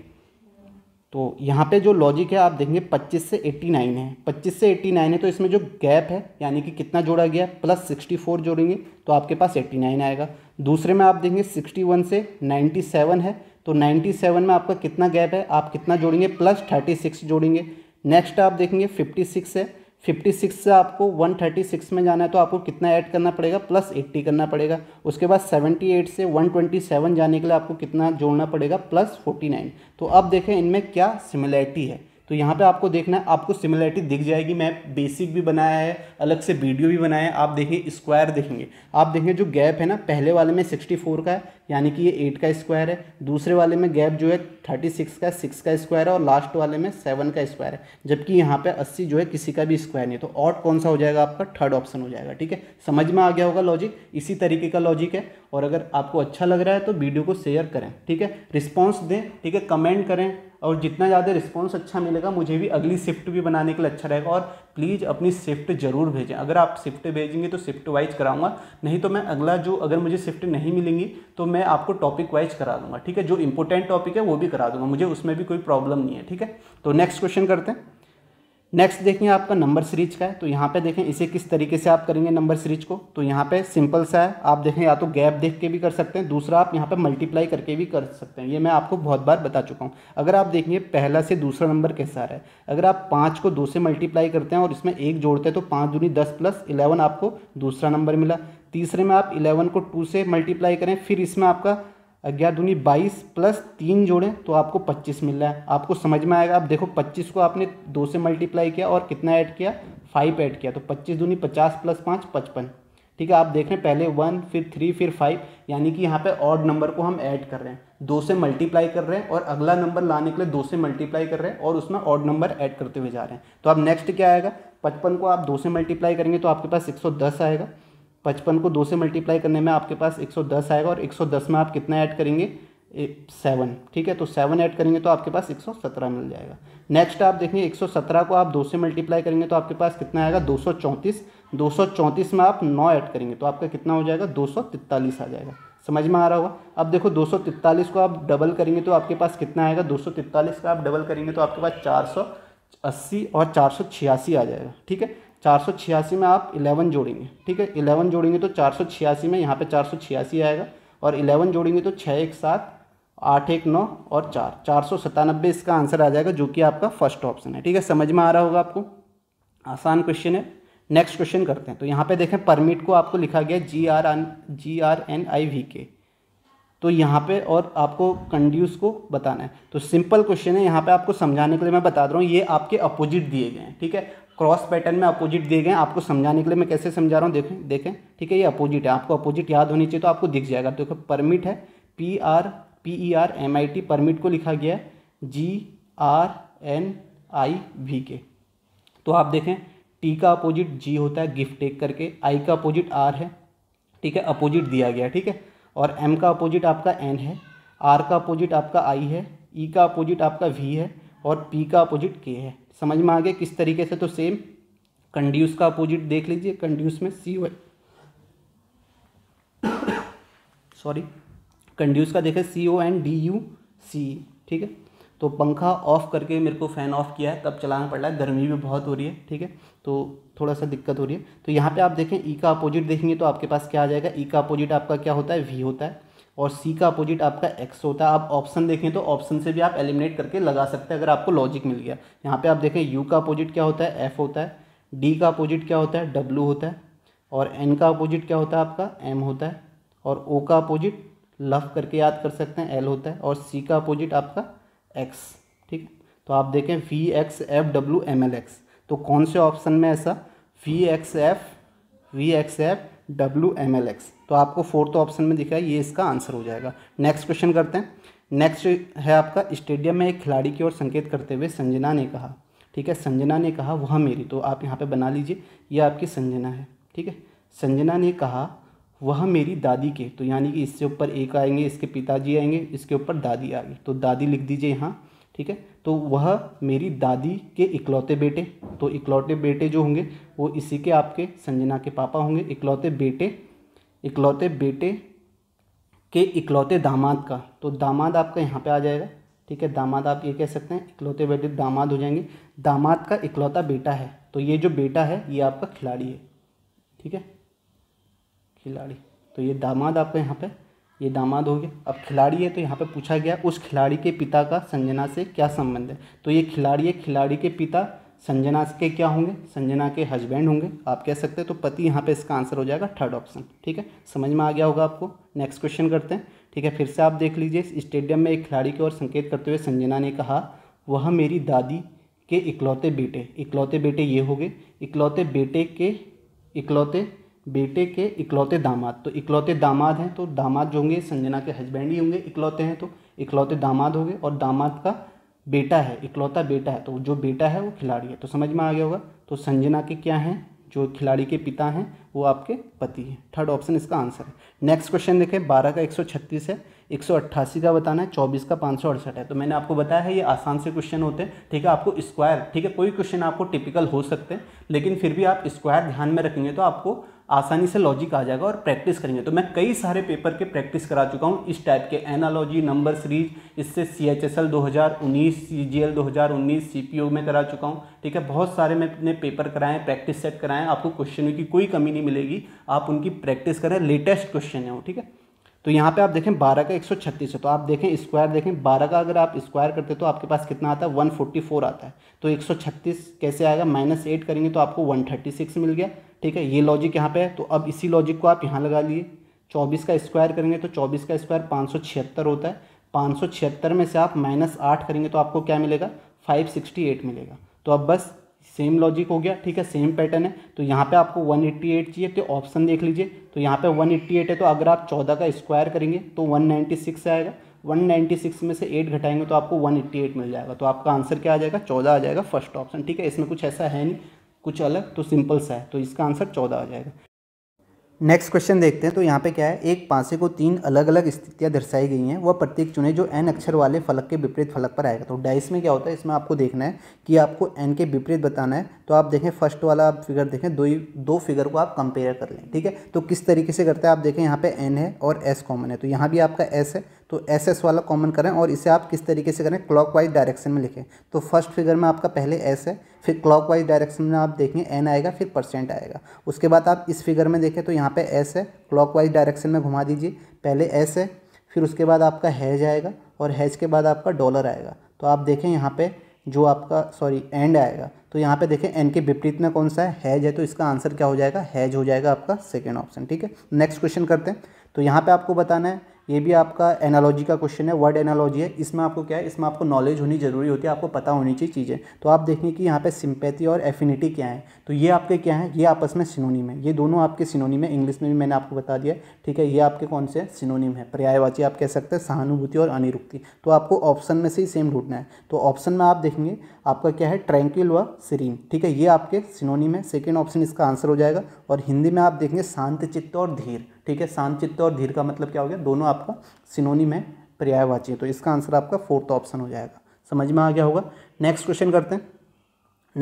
तो यहाँ पे जो लॉजिक है आप देखेंगे 25 से 89 है 25 से 89 है तो इसमें जो गैप है यानी कि कितना जोड़ा गया प्लस 64 जोड़ेंगे तो आपके पास 89 आएगा दूसरे में आप देखेंगे 61 से 97 है तो 97 में आपका कितना गैप है आप कितना जोड़ेंगे प्लस 36 जोड़ेंगे नेक्स्ट आप देखेंगे 56 है 56 से आपको 136 में जाना है तो आपको कितना ऐड करना पड़ेगा प्लस 80 करना पड़ेगा उसके बाद 78 से 127 जाने के लिए आपको कितना जोड़ना पड़ेगा प्लस 49 तो अब देखें इनमें क्या सिमिलैरिटी है तो यहाँ पे आपको देखना है आपको सिमिलरिटी दिख जाएगी मैं बेसिक भी बनाया है अलग से वीडियो भी बनाया है आप देखें स्क्वायर देखेंगे आप देखें जो गैप है ना पहले वाले में सिक्सटी फोर का है यानी कि ये एट का स्क्वायर है दूसरे वाले में गैप जो है थर्टी सिक्स का सिक्स का स्क्वायर है और लास्ट वाले में सेवन का स्क्वायर है जबकि यहाँ पे अस्सी जो है किसी का भी स्क्वायर नहीं तो ऑट कौन सा हो जाएगा आपका थर्ड ऑप्शन हो जाएगा ठीक है समझ में आ गया होगा लॉजिक इसी तरीके का लॉजिक है और अगर आपको अच्छा लग रहा है तो वीडियो को शेयर करें ठीक है रिस्पॉन्स दें ठीक है कमेंट करें और जितना ज़्यादा रिस्पॉन्स अच्छा मिलेगा मुझे भी अगली शिफ्ट भी बनाने के लिए अच्छा रहेगा और प्लीज़ अपनी शिफ्ट ज़रूर भेजें अगर आप शिफ्ट भेजेंगे तो शिफ्ट वाइज कराऊंगा नहीं तो मैं अगला जो अगर मुझे शिफ्ट नहीं मिलेंगी तो मैं आपको टॉपिक वाइज करा दूंगा ठीक है जो इंपॉर्टेंट टॉपिक है वो भी करा दूंगा मुझे उसमें भी कोई प्रॉब्लम नहीं है ठीक है तो नेक्स्ट क्वेश्चन करते हैं नेक्स्ट देखें आपका नंबर सीरीज का है तो यहाँ पे देखें इसे किस तरीके से आप करेंगे नंबर सीरीज को तो यहाँ पे सिंपल सा है आप देखें या तो गैप देख के भी कर सकते हैं दूसरा आप यहाँ पे मल्टीप्लाई करके भी कर सकते हैं ये मैं आपको बहुत बार बता चुका हूँ अगर आप देखेंगे पहला से दूसरा नंबर कैसा रहा है अगर आप पाँच को दो से मल्टीप्लाई करते हैं और इसमें एक जोड़ते हैं तो पाँच दूनी दस प्लस इलेवन आपको दूसरा नंबर मिला तीसरे में आप इलेवन को टू से मल्टीप्लाई करें फिर इसमें आपका ग्यारह दूनी बाईस प्लस तीन जोड़ें तो आपको पच्चीस मिल रहा है आपको समझ में आएगा आप देखो पच्चीस को आपने दो से मल्टीप्लाई किया और कितना ऐड किया फाइव ऐड किया तो पच्चीस दूनी पचास प्लस पाँच पचपन ठीक है आप देख रहे हैं पहले वन फिर थ्री फिर फाइव यानी कि यहाँ पे ऑड नंबर को हम ऐड कर रहे हैं दो से मल्टीप्लाई कर रहे हैं और अगला नंबर लाने के लिए दो से मल्टीप्लाई कर रहे हैं और उसमें ऑड नंबर ऐड करते हुए जा रहे हैं तो अब नेक्स्ट क्या आएगा पचपन को आप दो से मल्टीप्लाई करेंगे तो आपके पास एक सौ दस आएगा पचपन को दो से मल्टीप्लाई करने में आपके पास 110 आएगा और 110 में आप कितना ऐड करेंगे सेवन ठीक है तो सेवन ऐड करेंगे तो आपके पास 117 मिल जाएगा नेक्स्ट आप देखेंगे 117 को आप दो से मल्टीप्लाई करेंगे तो आपके पास कितना आएगा 234 234 में आप नौ ऐड करेंगे तो आपका कितना हो जाएगा 243 आ जाएगा समझ में आ रहा होगा अब देखो 243 को आप डबल करेंगे तो आपके पास कितना आएगा 243 का आप डबल करेंगे तो आपके पास अस्सी और छियासी आ जाएगा ठीक है चार में आप इलेवन जोड़ेंगे ठीक है इलेवन जोड़ेंगे तो चार में यहाँ पे चार आएगा और इलेवन जोड़ेंगे तो छः एक सात आठ एक नौ और चार चार सौ सतानबे इसका आंसर आ जाएगा जो कि आपका फर्स्ट ऑप्शन है ठीक है समझ में आ रहा होगा आपको आसान क्वेश्चन है नेक्स्ट क्वेश्चन करते हैं तो यहाँ पे देखें परमिट को आपको लिखा गया G R N G R N I V K तो यहाँ पे और आपको कंड्यूस को बताना है तो सिंपल क्वेश्चन है यहाँ पे आपको समझाने के लिए मैं बता रहा हूँ ये आपके अपोजिट दिए गए हैं ठीक है क्रॉस पैटर्न में अपोजिट दिए गए आपको समझाने के लिए मैं कैसे समझा रहा हूँ देखें देखें ठीक है ये अपोजिट है आपको अपोजिट याद होनी चाहिए तो आपको दिख जाएगा देखो तो परमिट है P R P E R M I T permit को लिखा गया है G R N I V K तो आप देखें टी का अपोजिट जी होता है गिफ्ट टेक करके आई का अपोजिट आर है ठीक है अपोजिट दिया गया ठीक है और एम का अपोजिट आपका एन है आर का अपोजिट आपका आई है ई e का अपोजिट आपका वी है और पी का अपोजिट के है समझ में आ गया किस तरीके से तो सेम कंड्यूस का अपोजिट देख लीजिए कंड्यूस में सी सॉरी कंड्यूस का देखें C O N D U C ठीक है तो पंखा ऑफ करके मेरे को फ़ैन ऑफ किया है तब चलाना पड़ रहा है गर्मी भी बहुत हो रही है ठीक है तो थोड़ा सा दिक्कत हो रही है तो यहाँ पे आप देखें ई e का अपोजिट देखेंगे तो आपके पास क्या आ जाएगा ई e का अपोजिट आपका क्या होता है वी होता है और सी का अपोजिट आपका एक्स होता है आप ऑप्शन देखें तो ऑप्शन से भी आप एलिमिनेट करके लगा सकते हैं अगर आपको लॉजिक मिल गया यहाँ पे आप देखें यू का अपोजिट क्या होता है एफ होता है डी का अपोजिट क्या होता है डब्ल्यू होता है और एन का अपोजिट क्या होता है आपका एम होता है और ओ का अपोजिट लव करके याद कर सकते हैं एल होता है और सी का अपोजिट आपका एक्स ठीक तो आप देखें V X F W M L X तो कौन से ऑप्शन में ऐसा V X F V X F W M L X तो आपको फोर्थ ऑप्शन में दिखा ये इसका आंसर हो जाएगा नेक्स्ट क्वेश्चन करते हैं नेक्स्ट है आपका स्टेडियम में एक खिलाड़ी की ओर संकेत करते हुए संजना ने कहा ठीक है संजना ने कहा वह मेरी तो आप यहाँ पे बना लीजिए यह आपकी संजना है ठीक है संजना ने कहा वह मेरी दादी के तो यानी कि इससे ऊपर एक आएंगे इसके पिताजी आएंगे इसके ऊपर दादी आ गई तो दादी लिख दीजिए यहाँ ठीक है तो वह मेरी दादी के इकलौते बेटे तो इकलौते बेटे जो होंगे वो इसी के आपके संजना के पापा होंगे इकलौते बेटे इकलौते बेटे के इकलौते दामाद का तो दामाद आपका यहाँ पे आ जाएगा ठीक है दामाद आप ये कह सकते हैं इकलौते बेटे दामाद हो जाएंगे दामाद का इकलौता बेटा है तो ये जो बेटा है ये आपका खिलाड़ी है ठीक है खिलाड़ी तो ये दामाद आपका यहाँ पे ये दामाद हो गया अब खिलाड़ी है तो यहाँ पे पूछा गया उस खिलाड़ी के पिता का संजना से क्या संबंध है तो ये खिलाड़ी है खिलाड़ी के पिता संजना के क्या होंगे संजना के हस्बैंड होंगे आप कह सकते हैं तो पति यहाँ पे इसका आंसर हो जाएगा थर्ड ऑप्शन ठीक है समझ में आ गया होगा आपको नेक्स्ट क्वेश्चन करते हैं ठीक है फिर से आप देख लीजिए स्टेडियम में एक खिलाड़ी की ओर संकेत करते हुए संजना ने कहा वह मेरी दादी के इकलौते बेटे इकलौते बेटे ये हो गए इकलौते बेटे के इकलौते बेटे के इकलौते दामाद तो इकलौते दामाद हैं तो दामाद जो होंगे संजना के हस्बैंड ही होंगे इकलौते हैं तो इकलौते दामाद होंगे और दामाद का बेटा है इकलौता बेटा है तो जो बेटा है वो खिलाड़ी है तो समझ में आ गया होगा तो संजना के क्या हैं जो खिलाड़ी के पिता हैं वो आपके पति हैं थर्ड ऑप्शन इसका आंसर है नेक्स्ट क्वेश्चन देखें बारह का एक सौ छत्तीस है एक सौ अट्ठासी का बताना है चौबीस का पाँच सौ अड़सठ है तो मैंने आपको बताया है ये आसान से क्वेश्चन होते हैं ठीक है आपको स्क्वायर ठीक है कोई क्वेश्चन आपको टिपिकल हो सकते हैं लेकिन फिर भी आप स्क्वायर ध्यान में रखेंगे तो आपको आसानी से लॉजिक आ जाएगा और प्रैक्टिस करेंगे तो मैं कई सारे पेपर के प्रैक्टिस करा चुका हूँ इस टाइप के एनालॉजी नंबर सीरीज इससे सी एच एस एल दो हज़ार उन्नीस सी जी एल दो हज़ार उन्नीस सी पी ओ में करा चुका हूँ ठीक है बहुत सारे मैं अपने पेपर कराएं प्रैक्टिस सेट कराएं आपको क्वेश्चनों की कोई कमी नहीं मिलेगी आप उनकी प्रैक्टिस करें लेटेस्ट क्वेश्चन है वो ठीक है तो यहाँ पे आप देखें बारह का एक सौ छत्तीस है तो आप देखें स्क्वायर देखें बारह का अगर आप स्क्वायर करते तो आपके पास कितना आता है वन फोर्टी फोर आता है तो एक सौ छत्तीस कैसे आएगा माइनस एट करेंगे तो आपको वन थर्टी सिक्स मिल गया ठीक है ये लॉजिक यहाँ पे है तो अब इसी लॉजिक को आप यहाँ लगा लिए चौबीस का स्क्वायर करेंगे तो चौबीस का स्क्वायर पाँच सौ छिहत्तर होता है पाँच सौ छिहत्तर में से आप माइनस आठ करेंगे तो आपको क्या मिलेगा फाइव सिक्सटी एट मिलेगा तो अब बस सेम लॉजिक हो गया ठीक है सेम पैटर्न है तो यहाँ पे आपको 188 चाहिए तो ऑप्शन देख लीजिए तो यहाँ पे 188 है तो अगर आप 14 का स्क्वायर करेंगे तो 196 आएगा 196 में से 8 घटाएंगे तो आपको 188 मिल जाएगा तो आपका आंसर क्या आ जाएगा 14 आ जाएगा फर्स्ट ऑप्शन ठीक है इसमें कुछ ऐसा है नहीं कुछ अलग तो सिंपल सा है तो इसका आंसर चौदह आ जाएगा नेक्स्ट क्वेश्चन देखते हैं तो यहाँ पे क्या है एक पासे को तीन अलग अलग स्थितियाँ दर्शाई गई हैं वह प्रत्येक चुने जो एन अक्षर वाले फलक के विपरीत फलक पर आएगा तो डाइस में क्या होता है इसमें आपको देखना है कि आपको एन के विपरीत बताना है तो आप देखें फर्स्ट वाला आप फिगर देखें दो ही दो फिगर को आप कंपेयर कर लें ठीक है तो किस तरीके से करते हैं आप देखें यहाँ पर एन है और एस कॉमन है तो यहाँ भी आपका एस है तो एस एस वाला कॉमन करें और इसे आप किस तरीके से करें क्लॉक वाइज डायरेक्शन में लिखें तो फर्स्ट फिगर में आपका पहले एस है फिर क्लॉक वाइज डायरेक्शन में आप देखें एन आएगा फिर परसेंट आएगा उसके बाद आप इस फिगर में देखें तो यहाँ पर एस है क्लॉक वाइज डायरेक्शन में घुमा दीजिए पहले एस है फिर उसके बाद आपका हैज आएगा और हैज के बाद आपका डॉलर आएगा तो आप देखें यहाँ पर जो आपका सॉरी एंड आएगा तो यहाँ पे देखें एन के विपरीत में कौन सा है हैज है तो इसका आंसर क्या हो जाएगा हैज हो जाएगा आपका सेकेंड ऑप्शन ठीक है नेक्स्ट क्वेश्चन करते हैं तो यहाँ पे आपको बताना है ये भी आपका एनालॉजी का क्वेश्चन है वर्ड एनालॉजी है इसमें आपको क्या है इसमें आपको नॉलेज होनी ज़रूरी होती है आपको पता होनी चाहिए चीज़ें तो आप देखें कि यहाँ पे सिंपैथी और एफिनिटी क्या है तो ये आपके क्या है ये आपस में सिनोनिम है ये दोनों आपके सिनोनिम है इंग्लिश में भी मैंने आपको बता दिया ठीक है ये आपके कौन से सिनोनिम है पर्यायवाची आप कह सकते हैं सहानुभूति और अनिरुक्ति तो आपको ऑप्शन में से ही सेम ढूंढना है तो ऑप्शन में आप देखेंगे आपका क्या है ट्रैंक्विल व सीरीन ठीक है ये आपके सिनोनिम है सेकेंड ऑप्शन इसका आंसर हो जाएगा और हिंदी में आप देखेंगे शांत चित्त और धीर ठीक है शांत चित्त और धीर का मतलब क्या हो गया दोनों आपका सिनोनिम है पर्यायवाची है तो इसका आंसर आपका फोर्थ ऑप्शन हो जाएगा समझ में आ गया होगा नेक्स्ट क्वेश्चन करते हैं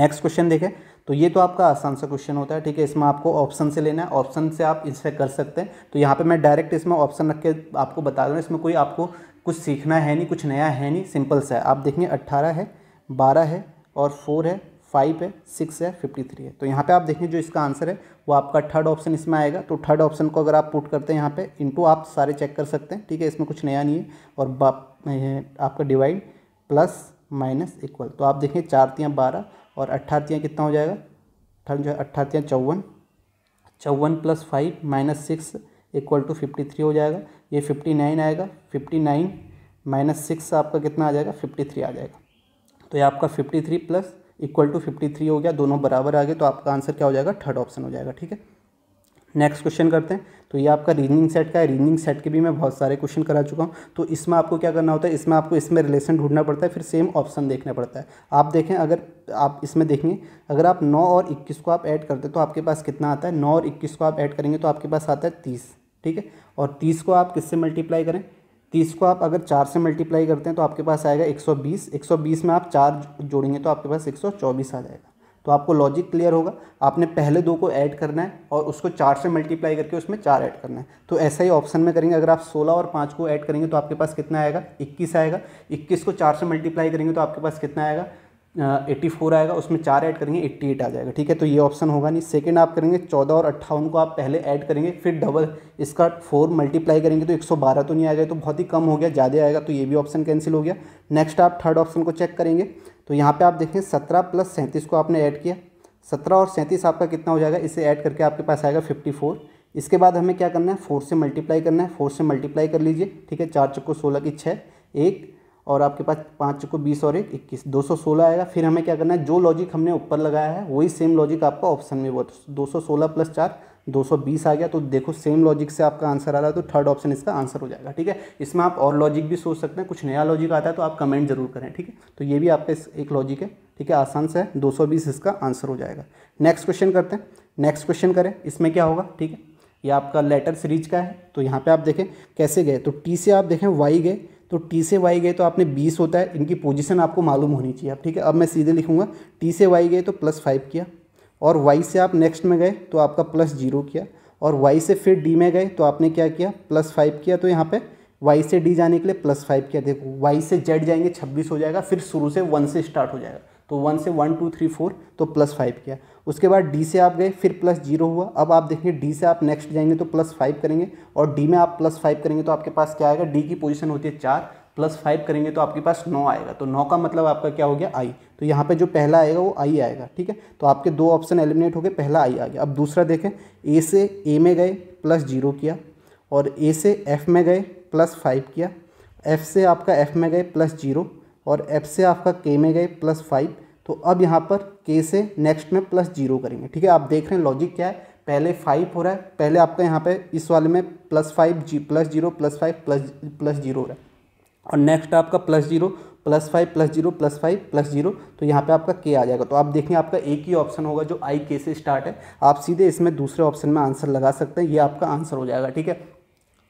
नेक्स्ट क्वेश्चन देखें तो ये तो आपका आसान सा क्वेश्चन होता है ठीक है इसमें आपको ऑप्शन से लेना है ऑप्शन से आप इसे कर सकते हैं तो यहाँ पे मैं डायरेक्ट इसमें ऑप्शन रख के आपको बता दूँ इसमें कोई आपको कुछ सीखना है नहीं कुछ नया है नहीं सिंपल सा है आप देखेंगे अट्ठारह है बारह है और फोर है फाइव है सिक्स है फिफ्टी थ्री है तो यहाँ पे आप देखें जो इसका आंसर है वो आपका थर्ड ऑप्शन इसमें आएगा तो थर्ड ऑप्शन को अगर आप पुट करते हैं यहाँ पे इनटू आप सारे चेक कर सकते हैं ठीक है इसमें कुछ नया नहीं है और आपका डिवाइड प्लस माइनस इक्वल तो आप देखें चार बारह और अट्ठारतियाँ कितना हो जाएगा थर्ड जो है अट्ठारतियाँ चौवन चौवन plus five minus six equal to fifty three हो जाएगा ये फिफ्टी नाइन आएगा फिफ्टी नाइन माइनस सिक्स आपका कितना आ जाएगा फिफ्टी थ्री आ जाएगा तो ये आपका fifty three plus equal to fifty three हो गया दोनों बराबर आ गए तो आपका आंसर क्या हो जाएगा थर्ड ऑप्शन हो जाएगा ठीक है नेक्स्ट क्वेश्चन करते हैं तो ये आपका रीजनिंग सेट का है रीजनिंग सेट के भी मैं बहुत सारे क्वेश्चन करा चुका हूँ तो इसमें आपको क्या करना होता है इसमें आपको इसमें रिलेशन ढूंढना पड़ता है फिर सेम ऑप्शन देखना पड़ता है आप देखें अगर आप इसमें देखेंगे अगर आप नौ और इक्कीस को आप ऐड करते हैं तो आपके पास कितना आता है नौ और इक्कीस को आप ऐड करेंगे तो आपके पास आता है तीस ठीक है और तीस को आप किससे मल्टीप्लाई करें तीस तो को आप अगर चार से मल्टीप्लाई करते हैं तो आपके पास आएगा एक सौ बीस एक सौ बीस में आप चार जोड़ेंगे तो आपके पास एक सौ चौबीस आ जाएगा तो आपको लॉजिक क्लियर होगा आपने पहले दो को ऐड करना है और उसको चार से मल्टीप्लाई करके उसमें चार ऐड करना है तो ऐसा ही ऑप्शन में करेंगे अगर आप सोलह और पाँच को ऐड करेंगे तो आपके पास कितना आएगा इक्कीस आएगा इक्कीस को चार से मल्टीप्लाई करेंगे तो आपके पास कितना आएगा एट्टी फोर आएगा उसमें चार ऐड करेंगे एट्टी एट आ जाएगा ठीक है तो ये ऑप्शन होगा नहीं सेकेंड आप करेंगे चौदह और अट्ठावन को आप पहले ऐड करेंगे फिर डबल इसका फोर मल्टीप्लाई करेंगे तो एक सौ बारह तो नहीं आएगा तो बहुत ही कम हो गया ज़्यादा आएगा तो ये भी ऑप्शन कैंसिल हो गया नेक्स्ट आप थर्ड ऑप्शन को चेक करेंगे तो यहाँ पर आप देखें सत्रह प्लस सैंतीस को आपने ऐड किया सत्रह और सैंतीस आपका कितना हो जाएगा इसे ऐड करके आपके पास आएगा फिफ्टी फोर इसके बाद हमें क्या करना है फोर से मल्टीप्लाई करना है फोर से मल्टीप्लाई कर लीजिए ठीक है चार चक्को सोलह की छः एक और आपके पास पाँच को बीस और एक इक्कीस दो सौ सोलह आएगा फिर हमें क्या करना है जो लॉजिक हमने ऊपर लगाया है वही सेम लॉजिक आपका ऑप्शन में हुआ तो दो सौ सोलह प्लस चार दो सौ बीस आ गया तो देखो सेम लॉजिक से आपका आंसर आ रहा है तो थर्ड ऑप्शन इसका आंसर हो जाएगा ठीक है इसमें आप और लॉजिक भी सोच सकते हैं कुछ नया लॉजिक आता है तो आप कमेंट जरूर करें ठीक है तो ये भी आपका एक लॉजिक है ठीक है आसान से है बीस इसका आंसर हो जाएगा नेक्स्ट क्वेश्चन करते हैं नेक्स्ट क्वेश्चन करें इसमें क्या होगा ठीक है ये आपका लेटर सीरीज का है तो यहाँ पर आप देखें कैसे गए तो टी से आप देखें वाई गए तो टी से वाई गए तो आपने बीस होता है इनकी पोजिशन आपको मालूम होनी चाहिए आप ठीक है अब मैं सीधे लिखूँगा टी से वाई गए तो प्लस फाइव किया और वाई से आप नेक्स्ट में गए तो आपका प्लस जीरो किया और वाई से फिर डी में गए तो आपने क्या किया प्लस फाइव किया तो यहाँ पे वाई से डी जाने के लिए प्लस फाइव किया देखो वाई से जेड जाएंगे छब्बीस हो जाएगा फिर शुरू से वन से स्टार्ट हो जाएगा तो वन से वन टू थ्री फोर तो प्लस फाइव किया उसके बाद डी से आप गए फिर प्लस जीरो हुआ अब आप देखिए डी से आप नेक्स्ट जाएंगे तो प्लस फाइव करेंगे और डी में आप प्लस फाइव करेंगे तो आपके पास क्या आएगा डी की पोजीशन होती है चार प्लस फाइव करेंगे तो आपके पास नौ आएगा तो नौ का मतलब आपका क्या हो गया आई तो यहाँ पे जो पहला आएगा वो आई आएगा ठीक है तो आपके दो ऑप्शन एलिमिनेट हो गए पहला आई आ गया अब दूसरा देखें ए से ए में गए प्लस जीरो किया और ए से एफ में गए प्लस फाइव किया एफ से आपका एफ में गए प्लस जीरो और एफ से आपका के में गए प्लस फाइव तो अब यहाँ पर के से नेक्स्ट में प्लस जीरो करेंगे ठीक है आप देख रहे हैं लॉजिक क्या है पहले फाइव हो रहा है पहले आपका यहाँ पे इस वाले में प्लस फाइव जी plus zero plus five plus plus zero हो रहा है और नेक्स्ट आपका plus zero plus five plus zero plus five plus zero तो यहाँ पे आपका के आ जाएगा तो आप देखें आपका एक ही ऑप्शन होगा जो आई के से स्टार्ट है आप सीधे इसमें दूसरे ऑप्शन में आंसर लगा सकते हैं ये आपका आंसर हो जाएगा ठीक है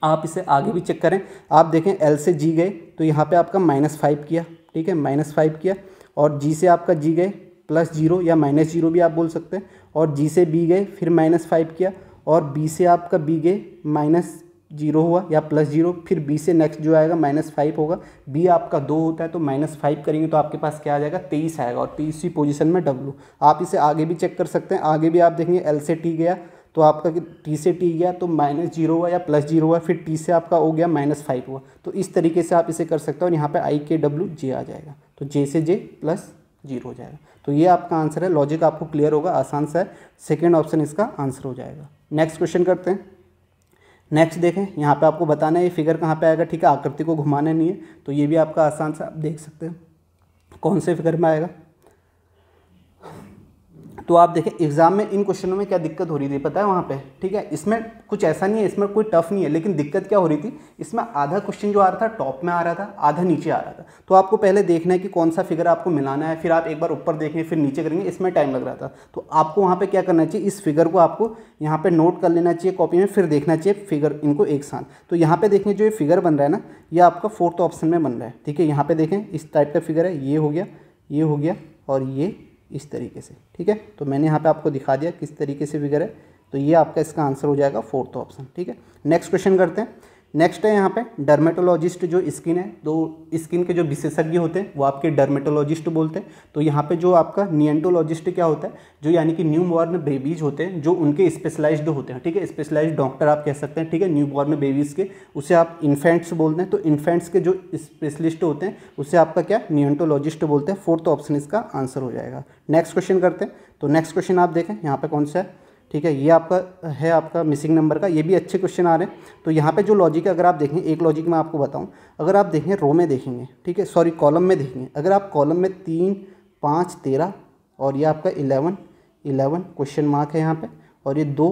आप इसे आगे भी चेक करें आप देखें एल से जी गए तो यहाँ पर आपका माइनस फाइव किया ठीक है माइनस फाइव किया और जी से आपका जी गए प्लस जीरो या माइनस जीरो भी आप बोल सकते हैं और जी से बी गए फिर माइनस फाइव किया और बी से आपका बी गए माइनस जीरो हुआ या प्लस जीरो फिर बी से नेक्स्ट जो आएगा माइनस फाइव होगा बी आपका दो होता है तो माइनस फाइव करेंगे तो आपके पास क्या आ जाएगा तेईस आएगा और तेईसवीं पोजीशन में डब्लू आप इसे आगे भी चेक कर सकते हैं आगे भी आप देखेंगे एल से टी गया तो आपका टी से टी गया तो माइनस जीरो हुआ या प्लस जीरो हुआ फिर टी से आपका हो गया माइनस फाइव हुआ तो इस तरीके से आप इसे कर सकते हो और यहाँ पर आई के डब्ल्यू जे आ जाएगा तो जे से जे प्लस जीरो हो जाएगा तो ये आपका आंसर है लॉजिक आपको क्लियर होगा आसान सा है सेकेंड ऑप्शन इसका आंसर हो जाएगा नेक्स्ट क्वेश्चन करते हैं नेक्स्ट देखें यहाँ पे आपको बताना है ये फिगर कहाँ पे आएगा ठीक है आकृति को घुमाने नहीं है तो ये भी आपका आसान सा आप देख सकते हैं कौन से फिगर में आएगा तो आप देखें एग्ज़ाम में इन क्वेश्चनों में क्या दिक्कत हो रही थी पता है वहाँ पे ठीक है इसमें कुछ ऐसा नहीं है इसमें कोई टफ नहीं है लेकिन दिक्कत क्या हो रही थी इसमें आधा क्वेश्चन जो आ रहा था टॉप में आ रहा था आधा नीचे आ रहा था तो आपको पहले देखना है कि कौन सा फिगर आपको मिलाना है फिर आप एक बार ऊपर देखें फिर नीचे करेंगे इसमें टाइम लग रहा था तो आपको वहाँ पर क्या करना चाहिए इस फिगर को आपको यहाँ पर नोट कर लेना चाहिए कॉपी में फिर देखना चाहिए फिगर इनको एक साथ तो यहाँ पर देखें जो ये फिगर बन रहा है ना ये आपका फोर्थ ऑप्शन में बन रहा है ठीक है यहाँ पर देखें इस टाइप का फिगर है ये हो गया ये हो गया और ये इस तरीके से ठीक है तो मैंने यहाँ पे आपको दिखा दिया किस तरीके से फिगर है तो ये आपका इसका आंसर हो जाएगा फोर्थ ऑप्शन ठीक है नेक्स्ट क्वेश्चन करते हैं नेक्स्ट है यहाँ पे डर्मेटोलॉजिस्ट जो स्किन है तो स्किन के जो विशेषज्ञ होते हैं वो आपके डर्मेटोलॉजिस्ट बोलते हैं तो यहाँ पे जो आपका नियंटोलॉजिस्ट क्या होता है जो यानी कि न्यू बॉर्न बेबीज होते हैं जो उनके स्पेशलाइज्ड होते हैं ठीक है स्पेशलाइज डॉक्टर आप कह सकते हैं ठीक है न्यू बॉर्न बेबीज़ के उसे आप इन्फेंट्स बोलते हैं तो इन्फेंट्स के जो स्पेशलिस्ट होते हैं उसे आपका क्या नियंटोलॉजिस्ट बोलते हैं फोर्थ ऑप्शन इसका आंसर हो जाएगा नेक्स्ट क्वेश्चन करते हैं तो नेक्स्ट क्वेश्चन आप देखें यहाँ पर कौन सा है ठीक है ये आपका है आपका मिसिंग नंबर का ये भी अच्छे क्वेश्चन आ रहे हैं तो यहाँ पे जो लॉजिक है अगर आप देखें एक लॉजिक मैं आपको बताऊँ अगर आप देखें रो में देखेंगे ठीक है सॉरी कॉलम में देखेंगे अगर आप कॉलम में तीन पाँच तेरह और ये आपका इलेवन इलेवन क्वेश्चन मार्क है यहाँ पर और ये दो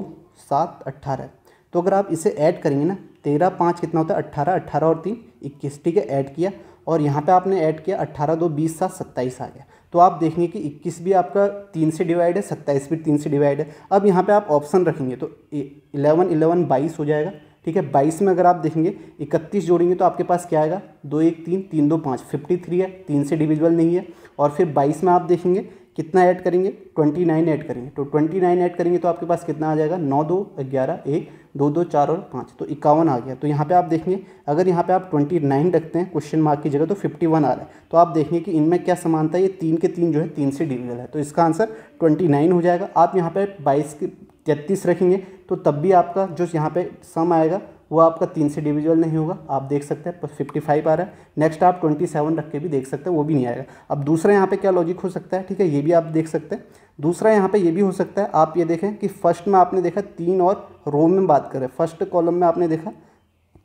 सात अट्ठारह तो अगर आप इसे ऐड करेंगे ना तेरह पाँच कितना होता है अट्ठारह अट्ठारह और तीन इक्कीस ठीक है ऐड किया और यहाँ पे आपने ऐड किया अट्ठारह दो बीस सात सत्ताईस आ गया तो आप देखेंगे कि 21 भी आपका तीन से डिवाइड है सत्ताईस भी तीन से डिवाइड है अब यहाँ पे आप ऑप्शन रखेंगे तो इलेवन इलेवन बाईस हो जाएगा ठीक है बाईस में अगर आप देखेंगे इकतीस जोड़ेंगे तो आपके पास क्या आएगा दो एक तीन तीन दो पाँच फिफ्टी थ्री है तीन से डिविजल नहीं है और फिर बाईस में आप देखेंगे कितना ऐड करेंगे 29 ऐड करेंगे तो 29 ऐड करेंगे तो आपके पास कितना आ जाएगा नौ दो ग्यारह एक दो दो चार और पाँच तो इक्यावन आ गया तो यहाँ पे आप देखेंगे अगर यहाँ पे आप 29 रखते हैं क्वेश्चन मार्क की जगह तो 51 आ रहा है तो आप देखेंगे कि इनमें क्या समानता है ये तीन के तीन जो है तीन से डिविजल है तो इसका आंसर नाइन हो जाएगा आप यहाँ पर बाईस के तैतीस रखेंगे तो तब भी आपका जो यहाँ पर सम आएगा वो आपका तीन से डिविजल नहीं होगा आप देख सकते हैं फिफ्टी फाइव आ रहा है नेक्स्ट आप ट्वेंटी सेवन रख के भी देख सकते हैं वो भी नहीं आएगा अब दूसरा यहाँ पे क्या लॉजिक हो सकता है ठीक है ये भी आप देख सकते हैं दूसरा यहाँ पे ये भी हो सकता है आप ये देखें कि फर्स्ट में आपने देखा तीन और रो में बात करें फर्स्ट कॉलम में आपने देखा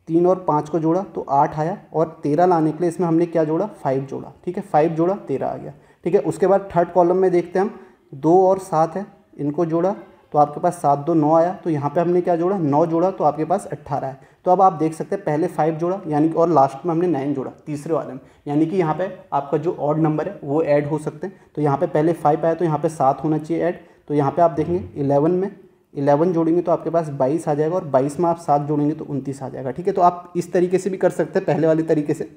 तीन और पाँच को जोड़ा तो आठ आया और तेरह लाने के लिए इसमें हमने क्या जोड़ा फाइव जोड़ा ठीक है फाइव जोड़ा तेरह आ गया ठीक है उसके बाद थर्ड कॉलम में देखते हैं हम दो और सात है इनको जोड़ा तो आपके पास सात दो नौ आया तो यहाँ पे हमने क्या जोड़ा नौ जोड़ा तो आपके पास अट्ठारह है तो अब आप देख सकते हैं पहले फाइव जोड़ा यानी कि और लास्ट में हमने नाइन जोड़ा तीसरे वाले में यानी कि यहाँ पे आपका जो ऑड नंबर है वो ऐड हो सकते हैं तो यहाँ पे पहले फाइव आया तो यहाँ पे सात होना चाहिए ऐड तो यहाँ पर आप देखेंगे इलेवन में इलेवन जोड़ेंगे तो आपके पास बाईस आ जाएगा और बाईस में आप सात जोड़ेंगे तो उनतीस आ जाएगा ठीक है तो आप इस तरीके से भी कर सकते हैं पहले वाले तरीके से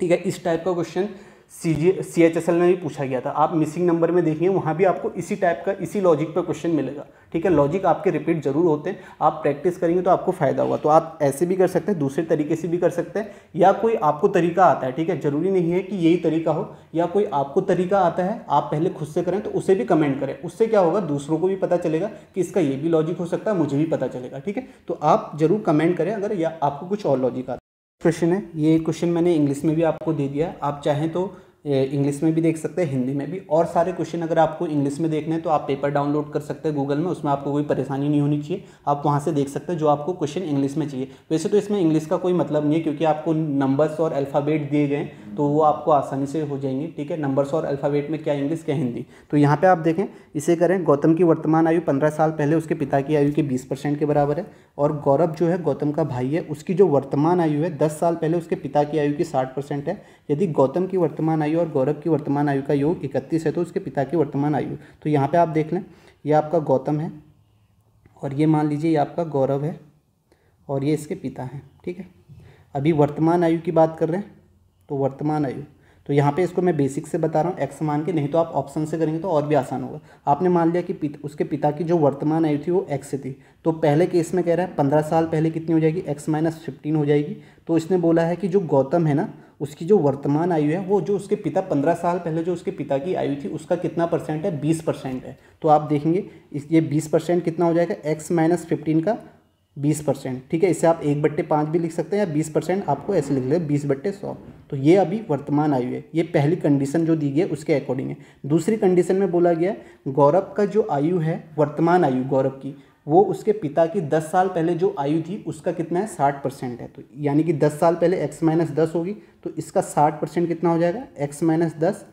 ठीक है इस टाइप का question C G C H S L में भी पूछा गया था आप मिसिंग नंबर में देखिए वहाँ भी आपको इसी टाइप का इसी लॉजिक पर क्वेश्चन मिलेगा ठीक है लॉजिक आपके रिपीट जरूर होते हैं आप प्रैक्टिस करेंगे तो आपको फ़ायदा होगा तो आप ऐसे भी कर सकते हैं दूसरे तरीके से भी कर सकते हैं या कोई आपको तरीका आता है ठीक है ज़रूरी नहीं है कि यही तरीका हो या कोई आपको तरीका आता है आप पहले खुद से करें तो उसे भी कमेंट करें उससे क्या होगा दूसरों को भी पता चलेगा कि इसका ये भी लॉजिक हो सकता है मुझे भी पता चलेगा ठीक है तो आप ज़रूर कमेंट करें अगर या आपको कुछ और लॉजिक आता क्वेश्चन है ये क्वेश्चन मैंने इंग्लिश में भी आपको दे दिया आप चाहें तो इंग्लिश में भी देख सकते हैं हिंदी में भी और सारे क्वेश्चन अगर आपको इंग्लिश में देखने हैं तो आप पेपर डाउनलोड कर सकते हैं गूगल में उसमें आपको कोई परेशानी नहीं होनी चाहिए आप वहाँ से देख सकते हैं जो आपको क्वेश्चन इंग्लिश में चाहिए वैसे तो इसमें इंग्लिश का कोई मतलब नहीं है क्योंकि आपको नंबर्स और अल्फ़ाबेट दिए गए तो वो आपको आसानी से हो जाएंगे ठीक है नंबर्स और अल्फ़ाबेट में क्या इंग्लिश क्या हिंदी तो यहाँ पर आप देखें इसे करें गौतम की वर्तमान आयु पंद्रह साल पहले उसके पिता की आयु के बीस परसेंट के बराबर है और गौरव जो है गौतम का भाई है उसकी जो वर्तमान आयु है दस साल पहले उसके पिता की आयु की साठ परसेंट है यदि गौतम की वर्तमान आयु और गौरव की वर्तमान आयु का योग इकतीस है तो उसके पिता की वर्तमान आयु तो यहाँ पर आप देख लें ये आपका गौतम है और ये मान लीजिए ये आपका गौरव है और ये इसके पिता हैं ठीक है अभी वर्तमान आयु की बात कर रहे हैं तो वर्तमान आयु तो यहाँ पे इसको मैं बेसिक से बता रहा हूँ एक्स मान के नहीं तो आप ऑप्शन से करेंगे तो और भी आसान होगा आपने मान लिया कि पित, उसके पिता की जो वर्तमान आयु थी वो एक्स थी तो पहले केस में कह रहा है पंद्रह साल पहले कितनी हो जाएगी एक्स माइनस फिफ्टीन हो जाएगी तो इसने बोला है कि जो गौतम है ना उसकी जो वर्तमान आयु है वो जो उसके पिता पंद्रह साल पहले जो उसके पिता की आयु थी उसका कितना परसेंट है बीस परसेंट है तो आप देखेंगे इस ये बीस परसेंट कितना हो जाएगा एक्स माइनस फिफ्टीन का बीस परसेंट ठीक है इसे आप एक बट्टे पाँच भी लिख सकते हैं या बीस परसेंट आपको ऐसे लिख हैं बीस बट्टे सौ तो ये अभी वर्तमान आयु है ये पहली कंडीशन जो दी गई है उसके अकॉर्डिंग है दूसरी कंडीशन में बोला गया गौरव का जो आयु है वर्तमान आयु गौरव की वो उसके पिता की दस साल पहले जो आयु थी उसका कितना है साठ परसेंट है तो यानी कि दस साल पहले एक्स माइनस दस होगी तो इसका साठ परसेंट कितना हो जाएगा एक्स माइनस दस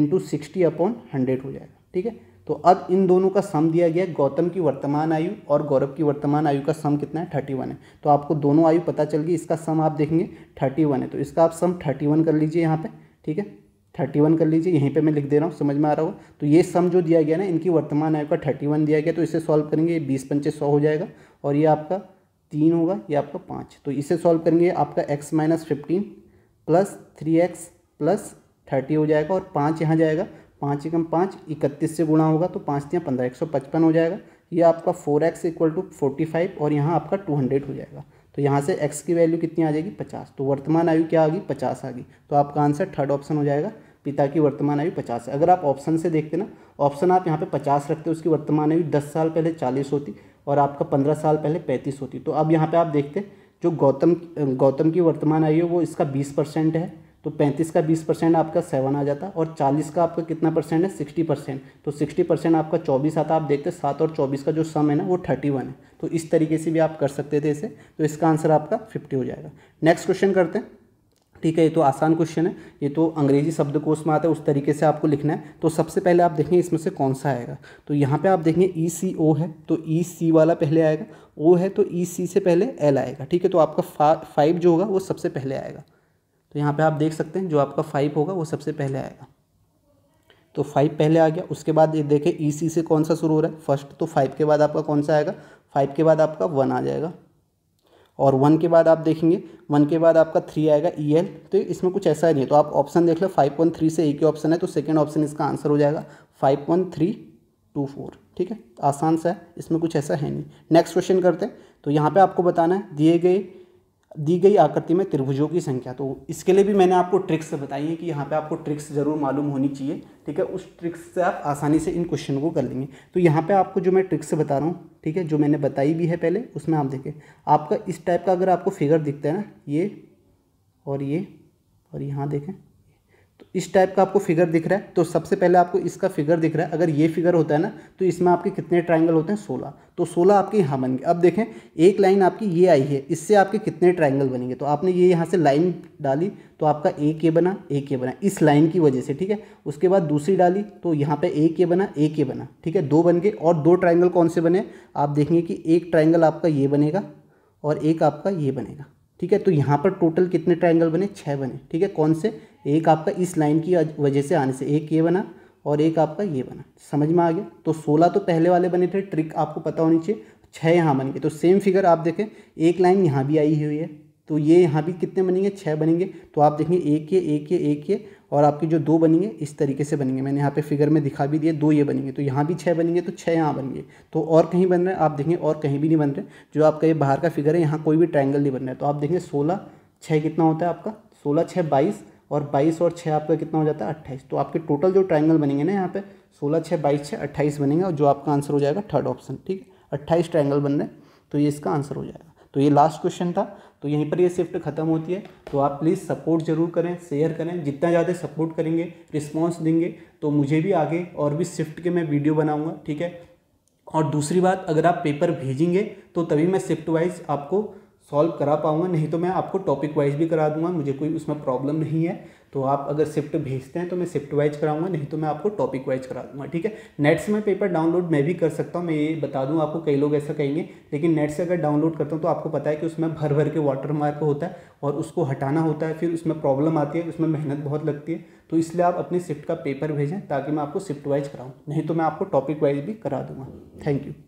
इंटू सिक्सटी अपॉन हंड्रेड हो जाएगा ठीक है तो अब इन दोनों का सम दिया गया गौतम की वर्तमान आयु और गौरव की वर्तमान आयु का सम कितना है थर्टी वन है तो आपको दोनों आयु पता चल गई इसका सम आप देखेंगे थर्टी वन है तो इसका आप सम थर्टी वन कर लीजिए यहाँ पर ठीक है थर्टी वन कर लीजिए यहीं पे मैं लिख दे रहा हूँ समझ में आ रहा हो तो ये सम जो दिया गया ना इनकी वर्तमान आयु का थर्टी वन दिया गया तो इसे सॉल्व करेंगे बीस पंचे सौ हो जाएगा और ये आपका तीन होगा ये आपका पाँच तो इसे सॉल्व करेंगे आपका X minus fifteen plus three X plus thirty हो जाएगा और पाँच यहाँ जाएगा पाँच एकम पाँच इकतीस से गुणा होगा तो पाँच दिया पंद्रह एक सौ पचपन हो जाएगा ये आपका four X equal to forty five और यहाँ आपका टू हंड्रेड हो जाएगा तो यहाँ से एक्स की वैल्यू कितनी आ जाएगी पचास तो वर्तमान आयु क्या आ गई पचास आ गई तो आपका आंसर थर्ड ऑप्शन हो जाएगा पिता की वर्तमान आयु पचास है अगर आप ऑप्शन से देखते ना ऑप्शन आप यहाँ पे पचास रखते हो उसकी वर्तमान आयु दस साल पहले चालीस होती और आपका पंद्रह साल पहले पैंतीस होती तो अब यहाँ पे आप देखते जो गौतम गौतम की वर्तमान आयु है वो इसका बीस परसेंट है तो पैंतीस का बीस परसेंट आपका सेवन आ जाता और चालीस का आपका कितना परसेंट है सिक्सटी परसेंट तो सिक्सटी परसेंट आपका चौबीस आता आप देखते सात और चौबीस का जो सम है ना वो थर्टी वन है तो इस तरीके से भी आप कर सकते थे इसे तो इसका आंसर आपका फिफ्टी हो जाएगा नेक्स्ट क्वेश्चन करते हैं ठीक है ये तो आसान क्वेश्चन है ये तो अंग्रेजी शब्दकोश में आता है उस तरीके से आपको लिखना है तो सबसे पहले आप देखेंगे इसमें से कौन सा आएगा तो यहाँ पे आप देखेंगे ई e सी ओ है तो ई e सी वाला पहले आएगा ओ है तो ई e सी से पहले एल आएगा ठीक है तो आपका फाइव जो होगा वो सबसे पहले आएगा तो यहाँ पर आप देख सकते हैं जो आपका फाइव होगा वो सबसे पहले आएगा तो फाइव पहले आ गया उसके बाद ये देखें ई सी से कौन सा शुरू हो रहा है फर्स्ट तो फाइव के बाद आपका कौन सा आएगा फाइव के बाद आपका वन आ जाएगा और वन के बाद आप देखेंगे वन के बाद आपका थ्री आएगा ई e एल तो इसमें कुछ ऐसा नहीं है तो आप ऑप्शन देख लो फाइव पॉइंट थ्री से एक ही ऑप्शन है तो सेकेंड ऑप्शन इसका आंसर हो जाएगा five point three two four ठीक है आसान सा है इसमें कुछ ऐसा है नहीं नेक्स्ट क्वेश्चन करते हैं तो यहाँ पे आपको बताना है दिए गए दी गई आकृति में त्रिभुजों की संख्या तो इसके लिए भी मैंने आपको ट्रिक्स बताई है कि यहाँ पे आपको ट्रिक्स ज़रूर मालूम होनी चाहिए ठीक है उस ट्रिक्स से आप आसानी से इन क्वेश्चन को कर लेंगे तो यहाँ पे आपको जो मैं ट्रिक्स बता रहा हूँ ठीक है जो मैंने बताई भी है पहले उसमें आप देखें आपका इस टाइप का अगर आपको फिगर दिखता है ना ये और ये और यहाँ देखें इस टाइप का आपको फिगर दिख रहा है तो सबसे पहले आपको इसका फिगर दिख रहा है अगर ये फिगर होता है ना तो इसमें आपके कितने ट्राइंगल होते हैं सोलह तो सोलह आपके यहाँ बन गए अब देखें एक लाइन आपकी ये आई है इससे आपके कितने ट्राइंगल बनेंगे तो आपने ये यहाँ से लाइन डाली तो आपका एक ये बना एक ये बना इस लाइन की वजह से ठीक है उसके बाद दूसरी डाली तो यहाँ पर एक ये बना एक ये बना ठीक है दो बन गए और दो ट्राइंगल कौन से बने आप देखेंगे कि एक ट्राइंगल आपका ये बनेगा और एक आपका ये बनेगा ठीक है तो यहाँ पर टोटल कितने ट्राइंगल बने छः बने ठीक है कौन से एक आपका इस लाइन की वजह से आने से एक ये बना और एक आपका ये बना समझ में आ गया तो सोलह तो पहले वाले बने थे ट्रिक आपको पता होनी चाहिए छः यहाँ बन गए तो सेम फिगर आप देखें एक लाइन यहाँ भी आई हुई है तो ये यहाँ भी कितने बनेंगे छः बनेंगे तो आप देखेंगे एक ये एक ये एक ये और आपके जो दो बनेंगे इस तरीके से बनेंगे मैंने यहाँ पे फिगर में दिखा भी दिया दो ये बनेंगे तो यहाँ भी छः बनेंगे तो छः यहाँ बन गए तो और कहीं बन रहे हैं आप देखेंगे और कहीं भी नहीं बन रहे जो आपका ये बाहर का फिगर है यहाँ कोई भी ट्राइंगल नहीं बन रहा है तो आप देखेंगे सोलह छः कितना होता है आपका सोलह छः बाईस और बाईस और छः आपका कितना हो जाता है अट्ठाईस तो आपके टोटल जो ट्राइंगल बनेंगे ना यहाँ पे सोलह छः बाईस छः अट्ठाईस बनेंगे और जो आपका आंसर हो जाएगा थर्ड ऑप्शन ठीक है अट्ठाईस ट्राइंगल बन रहे हैं तो ये इसका आंसर हो जाएगा तो ये लास्ट क्वेश्चन था तो यहीं पर ये शिफ्ट खत्म होती है तो आप प्लीज़ सपोर्ट जरूर करें शेयर करें जितना ज़्यादा सपोर्ट करेंगे रिस्पॉन्स देंगे तो मुझे भी आगे और भी शिफ्ट के मैं वीडियो बनाऊँगा ठीक है और दूसरी बात अगर आप पेपर भेजेंगे तो तभी मैं शिफ्ट वाइज आपको सॉल्व करा पाऊँगा नहीं तो मैं आपको टॉपिक वाइज भी करा दूंगा मुझे कोई उसमें प्रॉब्लम नहीं है तो आप अगर शिफ्ट भेजते हैं तो मैं शिफ्ट वाइज कराऊंगा नहीं तो मैं आपको टॉपिक वाइज करा दूंगा ठीक है नेट से मैं पेपर डाउनलोड मैं भी कर सकता हूँ मैं ये बता दूँ आपको कई लोग ऐसा कहेंगे लेकिन नेट से अगर डाउनलोड करता हूँ तो आपको पता है कि उसमें भर भर के वाटर मार्क होता है और उसको हटाना होता है फिर उसमें प्रॉब्लम आती है उसमें मेहनत बहुत लगती है तो इसलिए आप अपने शिफ्ट का पेपर भेजें ताकि मैं आपको शिफ्ट वाइज कराऊँ नहीं तो मैं आपको टॉपिक वाइज भी करा दूँगा थैंक यू